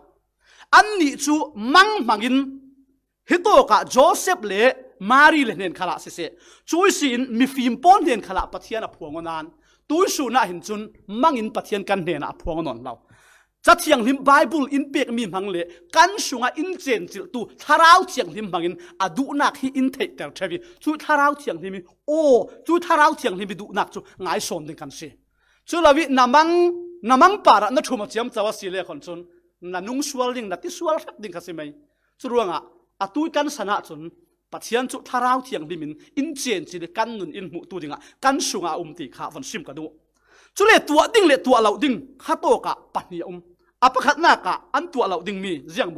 an ni chu mang mangin hitoka joseph le มารีเลนขลาเสเสช่อยสินมีฟิมป้อนเลนขลาปะเทียนอพวงนันตุยสูน่าเห็นจุนมั่งอินปะเทียนกันเนนอพวงนนเราจะเทียงลิมไบเบิลอินเปกมีมังเลกันสุงอินเจนจิลตูทาราวเทียงลิมมังอินอดุนักฮีอินเทตเตอร์เทวีช่วยทาราวเทียงลิมโอช่ทาราวเทียงลิมดุนักจูไงส่วนเด็กันเสช่วยเราวินำมังนำมังป่าระนัทชฮมาเจียมจาวสีเลคอนจุนนันนุ่งสวลิงนัดที่สวลสักดิ้งคาสิไมจู่รู้ว่าอ่ตุยกันสนะจุนปัจเจียนจุทาราวเทียงบิมินอินเจนจีเดกันนุนอินหมูตูดิงะกันชุงอาอุมติข้าวันชิมกันดูจุเลตัวดิ่งเลตัวเหล่าดิ่งขัตโตกะปัญญาอุมอัปะขัดน้ากะอันตัวเหล่าดิ่งมีเสียงโม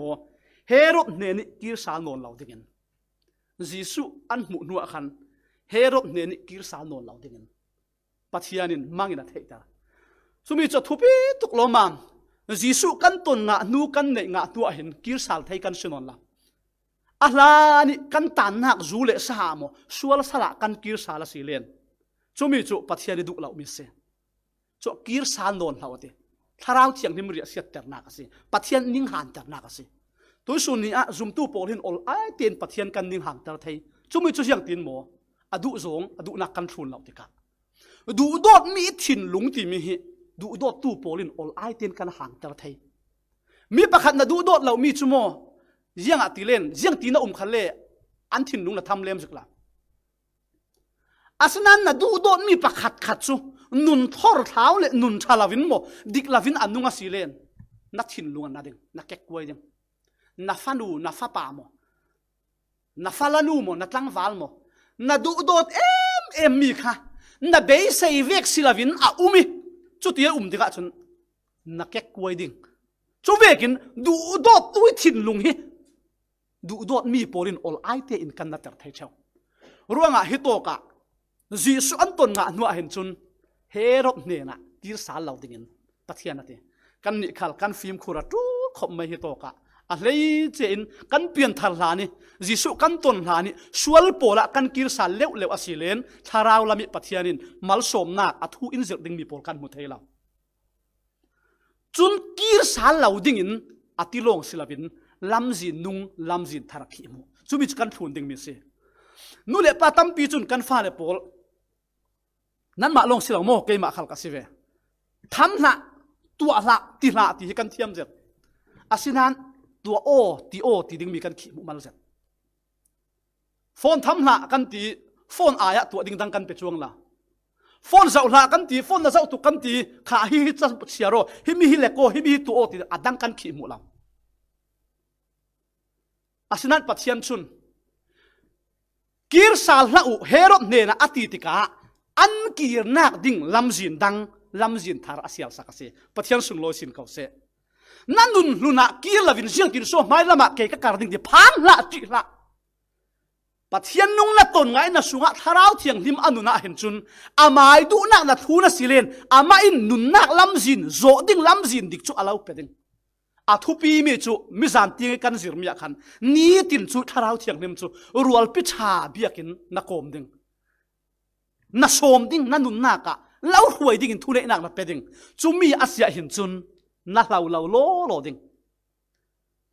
เฮโรุเนนิกิรสานนเหล่าดิ่งเงินจิสุอันหมูนัวขันเฮโรุเนนิกิรสานนเหล่าดิ่งนงินปัจเจียนินมังอินาเทตาสมิจจะทุบิตุกลมันจิสุกันตุนงะนูกันเนงะตัวเห็นกิรสานไทยกันชนนละ ala ni kan tan hak zu le sa ha mo sual sala kan kir sala si len chumi chu pathian ni duk lau mi se cho kir san non hawate tharau chiang nim ria siat ter na ka si pathian ning han ter nạc ka si tôi sun ni a zum tu polin ol ai tiền pathian kan ning han ter thei chumi chu siang tin mo đục zong đục na căn thun lau ti cả, du đốt mi thìn lung thì mi hi du dot tu polin ol ai tiền căn han ter thei mi pakhat na du đốt lau mi chu mo riêng à tilen riêng tí nó um khăn lệ ăn thìn đúng là tham lem sực à, là asnan na du do mi khát khát su nun thor tháo lệ nun vin mo dik la vin anh lavin anunga silen na thin lunga na ding na kek kwai ding na fanu na pha pa mo na falanu mo na lang val mo na du dot em em mi kha na be sei vek vin a à, umi chu tia um dinga chun na kek kwai ding chu kinh du dot ui thin luôn hi ดูดดมีปอรินอลไอเทอินกันนัตรเทเชวรวงอะฮิตโตกะจีสุอันตุนงะนัวเห็นชนเฮรบเนนะทีสาเลาวดิเงินปัทยานติกันนิคัลกันฟิมคูระทุขบไม่ฮิตโตกะอะไรเจนกันเปลี่ยนทารานิจีสุกันตุนลานิสวลโปละกันกีรสาเลวเลวอสิเลนทาราวลามิปัทยานินมัลสมนักอัทูอินเสกดิงมีปอรกันมุเทลาจุนกีรสาเลาวดิเงินอติลงสิลาบิน lam gì nung lam gì thar khi mu chu mi kan thun ding mi se nu le pa tam pi chun kan fa le pol nan ma long silang mo ke ma khal ka si ve tham na tua la ti la ti kan thiam jet asinan tua o ti o ti ding mi kan khi mu mal jet phone tham la kan ti phone aya tua ding dang kan pe chuang la phone zau la kan ti phone na zau tu kan ti kha hi hi cha siaro hi mi hi le ko hi mi tu o ti adang kan khi mu lam asinan pathiam chun kir sal la u herop ne na ati tika an kir nak ding lam jin dang lam jin thar asial sakase pathian sun lo sin kau se nanun luna kir lavin jing tin so mai lama ke ka kar ding di phang la ti la pathian nung la ton ngai na sunga tharau thiang lim anuna hen chun amai du na na thu na silen ama in nun nak lam jin zo ding lam jin dik chu alau peding อาทุปีมีจูมิสันตีกันสิรมีขันนี่ตินจูทาราวเทียงนิมจูรัวลปิชาเบียกินนักโอมดิ่งนักโอมดิ่งนันนุนนากะเล่าหวยดิ่งทุเรนักนับเป็ดิ่งจูมีอาเซียหินจุนนักเล่าเล่าโลโลดิ่ง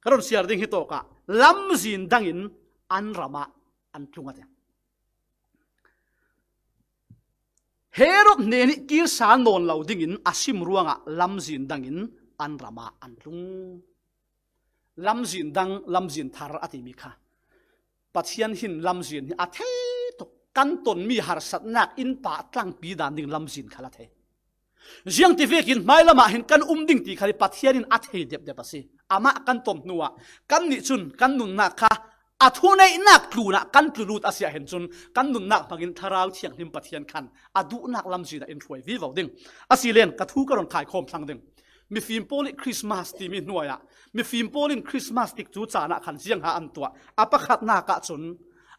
กระดนเสียดิ่งฮิโตกะลำจินดังอินอันรามะอันจุงกะเดเฮรบเนนิกีสานนนเล่าดิ่งอินอาชิมรัวงะลำจินดังอินอันรามาอันลุงลำจินดังลำจินทาร์อติมิค่ะปัจเจียนหินลำจินอาเทตกันตนมีหารสัตนักอินปาตั้งปีดานิงลำจินขลาเทยจียงที่เวกินไม่ละมาเห็นกันอุ้มดิ่งตีคาริปัจเจียนินอาเทเดียบเดียบสิอามากันตมนัวกันนิจุนกันนุนนักค่ะอาทุนไอนักลูนักกันลูดอาเซียเห็นจุนกันนุนนักบังินทาราวเชียงหิมปัจเจียนคันอดูนักลำจินอินรวยวิวดิ้งอาศยเลนกระทู้กระรอนขายโคมสังดิ่งมีฟิล์มโพลิคริสต์มาสตีมีหน่วยอะมีฟิล์มโพลินคริสต์มาสติกจูจานักขันเสียงหาอันตัวอัปขัดนากะชน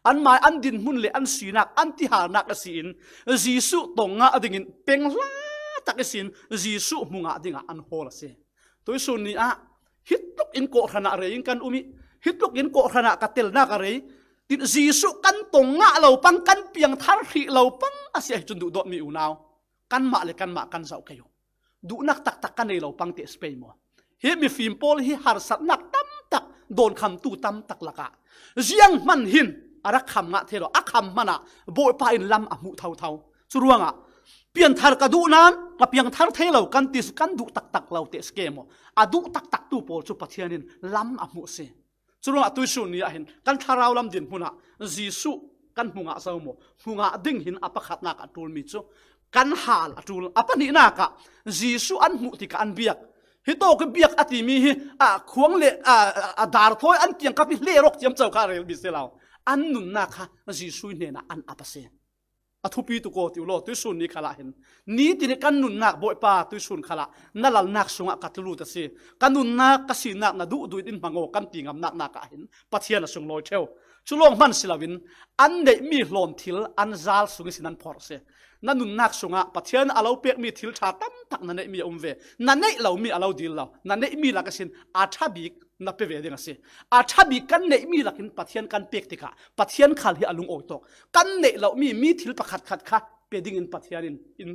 อันหมายอันดินมุ่นเลยอันสีนักอันที่หานักสินจีสุตงงะดิ่งเป็งลาตักสินจีสุมุงะดิ่งอันโฮลเสตัวสุนีอะฮิตลุกอินโกขณะเรียงกันอุมิฮิตลุกอินโกขณะกะเตลนากะเรติดจีสุกันตงงะเลราปังกันเปียงทารีเลราปังอาศัยจนดุดมีอูนาวกันมาเลยกันมากันสาวเกย du nak tak tak kan nei lo pang te spain mo he mi fim pol hi har sat nak tam tak don kham tu tam tak laka jiang man hin ara kham nga thelo a kham mana bo pa in lam a mu thau thau churuanga pian thar ka du nan ka piang thar thelo kan tis kan du tak tak lo te skemo a du tak tak tu pol chu pathianin lam a mu se churuanga tu su ni a hin kan tharau lam din huna jisu kan hunga sawmo hunga ding hin apakhat nak atul mi chu กันหาลจูลอะปนีนักะยิสุอันมุติกันเบียกฮิตโตกัเบียกอติมีอะขวงเลอะอะดาร์ทอยอันเกี่ยงกับเลรกเจียมเจ้าคาเรลบิเซลาอันนุนนาคะยิสุเนนะอันอะปเสนอะทุปีตุโกติโลตุสุนีคาลาเห็นนี้ติเนกันนุนนักบอยปาตุสุนคาลานัาลนักสงะกัตลูตะสีกันนุนนักกสินักนาดูดูยดินบังโอกันติงำนักนักเห็นปะเทียนสงลอยเชียวชุลองมันสิลาวิน อันเดมีหลอนทิลอันซาลสุงสินันพอร์เซนั่นนุนนักสงะปะเทียนอาเปียกมีทิลชาตั้มตักนั่นเองมีอมเวนั่นเองเรามีอาดีลเรา นั่นเองมีลักษณะอาชาบิกนับเป็นเวดังสิอาชาบิกันเนมีหลักษณนปะเทียนกันเปียกติกะปะเทียนขาที่อาลุงโอตกกันเนเรามีมีทิลประคัดขัดค่ะเปียดิ่งปะเทียนอินอิน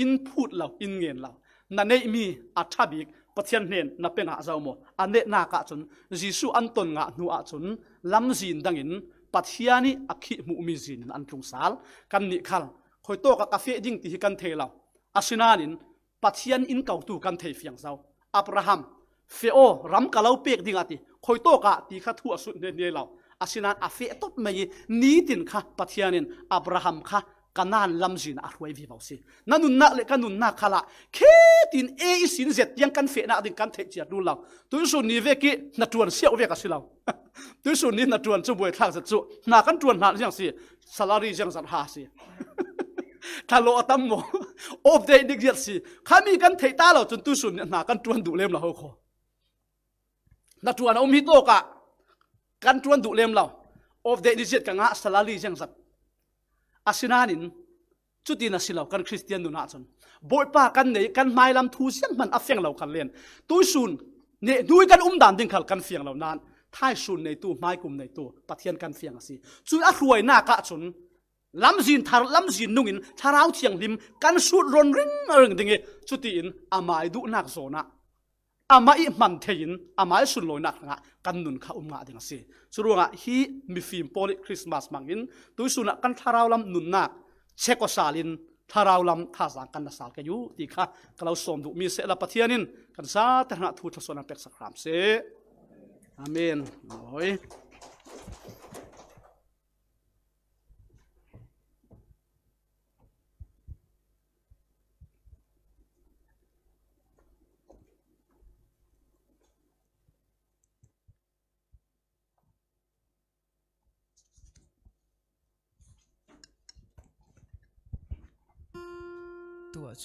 อินพูดเราอินเงินเรา นั่นเองมีอาชาบิกปะเทียนเนนนับเป็นอาเจ้าโมอันเนนักจุนยิสุอันตุนงะนัวจุนลำจีนดังอินปะเทียนนี่อคิมุมีจีนอันตรงสารกันนิคัลคอยโตกับกาแฟดิ่งที่กันเทเราอาชินานินปัจเจียนอินเก่าตูกันเทฟียงเจ้าอับราฮัมเฟโอรมกะเราเปียกดิ่งอติคอยโตกับตีขัดหัวสุดเนี่ยเราอาชินานอาเฟตบไม่นี้ดินค่ะปัจเจียนินอับราฮัมค่ะกันนานลำจินอรวยวิวาสินั่นนุนนักเล็กนนุนนักขละเคตินเอสินเจ็ดยังกันเฟนักดิ่งกันเทจียดูเราตัวสุนีเวกินัดวนเสียวเวกัสิเราตัวสุนีนัดวนจะบวยทางสัจจุนักกันจวนหาอย่างสิสลารีอย่างสัตหาสิทะเลาะตั้มโมโอบเดนิกเียสิข้ามีกันเทต้าเราจนตุสุนนหนากันจวนดุเลมเราขคนัดจวนอมฮิตโตกะกันจวนดุเลมเราโอบเดนิกเดียกันงะสลาลีเจงสักอาศินานินจุดินสิเรากันคริสเตียนดูนาจนบอยป้ากันเนยกันไม่ลำทูเสียงมันอัฟเฟียงเรากันเลยนตุสุนเนี่ยดูยกันอุ้มดานดิ้งขลกันเฟียงเรานั้นท้ายสุนในตู้ไม้กลุ่มในตู้ปะเทียนกันเฟียงสิจุดอัรวยหน้ากะชนลำสีนทารลำสีนนุ่งอินทาราวเทียงลิมกันสุดรอนริงอะไรอย่เงี้ยสุดที่อินอามาอิดูนักโซนะอามาอิมันเทียนอามาอสุดลอยนักงะกันนุ่นข้าอุ้มงดิ่งสิสรุงะฮีมีฟิล์มโพลิคริสต์มาสมังอินตุยสุนักกันทาราวลำนุ่นนักเชโกซาลินทาราวลำท่าสังกันนาสาวกยู่ดีค่ะกเราวสมดุมีเสลปะเทียนินกันซาแต่หน้าทูตสุนันเป็กสครามเสอเมนโอย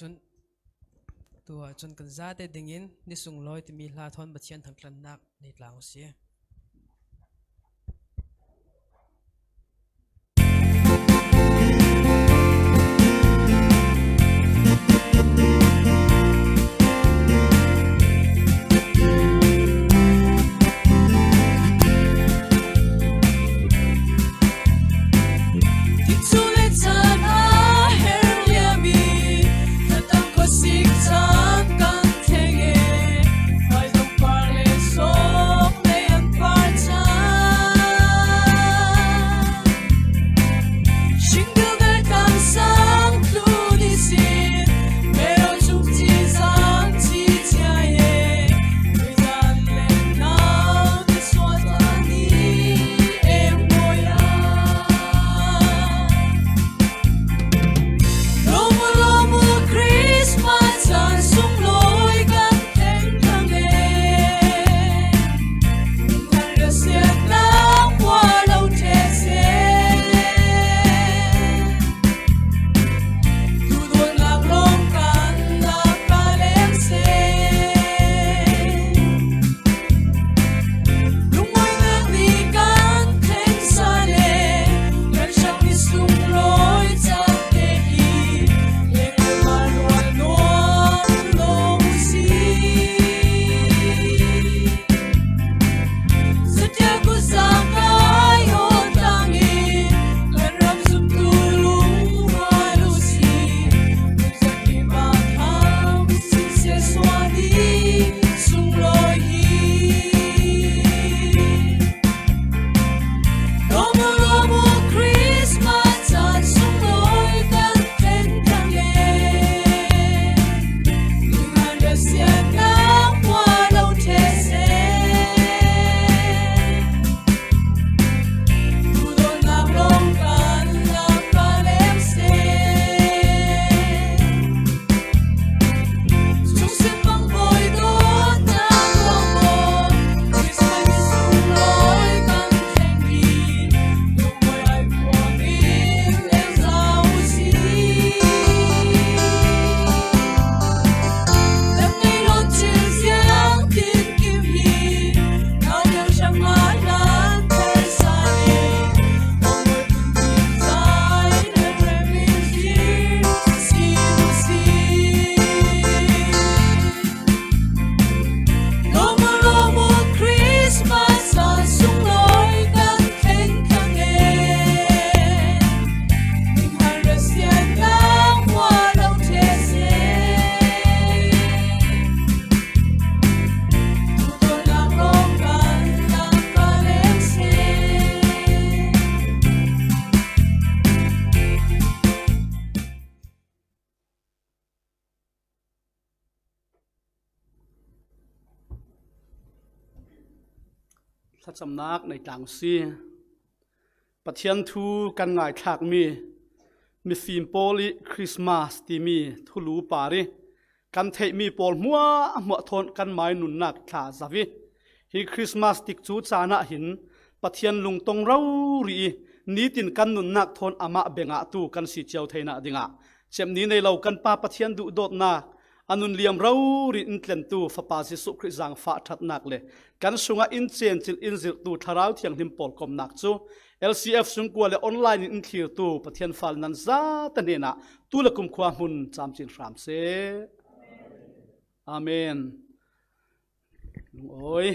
จนตัวจนกันซาแต่ดึยินนิสุงลอยที่มีลาทอนบัเชียนทางกลันนักในหลังเสียนักในต่างซีปะเทียนทูกันง่าฉากมีมีซีมโปลิคริสต์มาสที่มีทุลูปารีกันเทมีปอลมัวหมอทนกันไม้หนุนนักทาซาวิฮีคริสต์มาสติกจูจานะหินปะเทียนลุงตรงเรารีนี้ตินกันหนุนนักทนอามะเบงะตูกันสีเจียวเทนะดิงะเจ็นนี้ในเรากันปาปะเทียนดุโดดนาอนุเลียมเราเรียนเนเทนตัวฟปาซิสุคริจังฟ้าทัดนักเลยกันสุงาอินเซียนจิลอินจิลตัวทาราวที่ยังนิมปอลกมนักจู LCF สุงกัวเลออนไลน์อินเทียวตัวพัฒนียนฟาลนันซาตเนน่าตูละกุมความมุนสามจินสามเซอเมนโอ้ย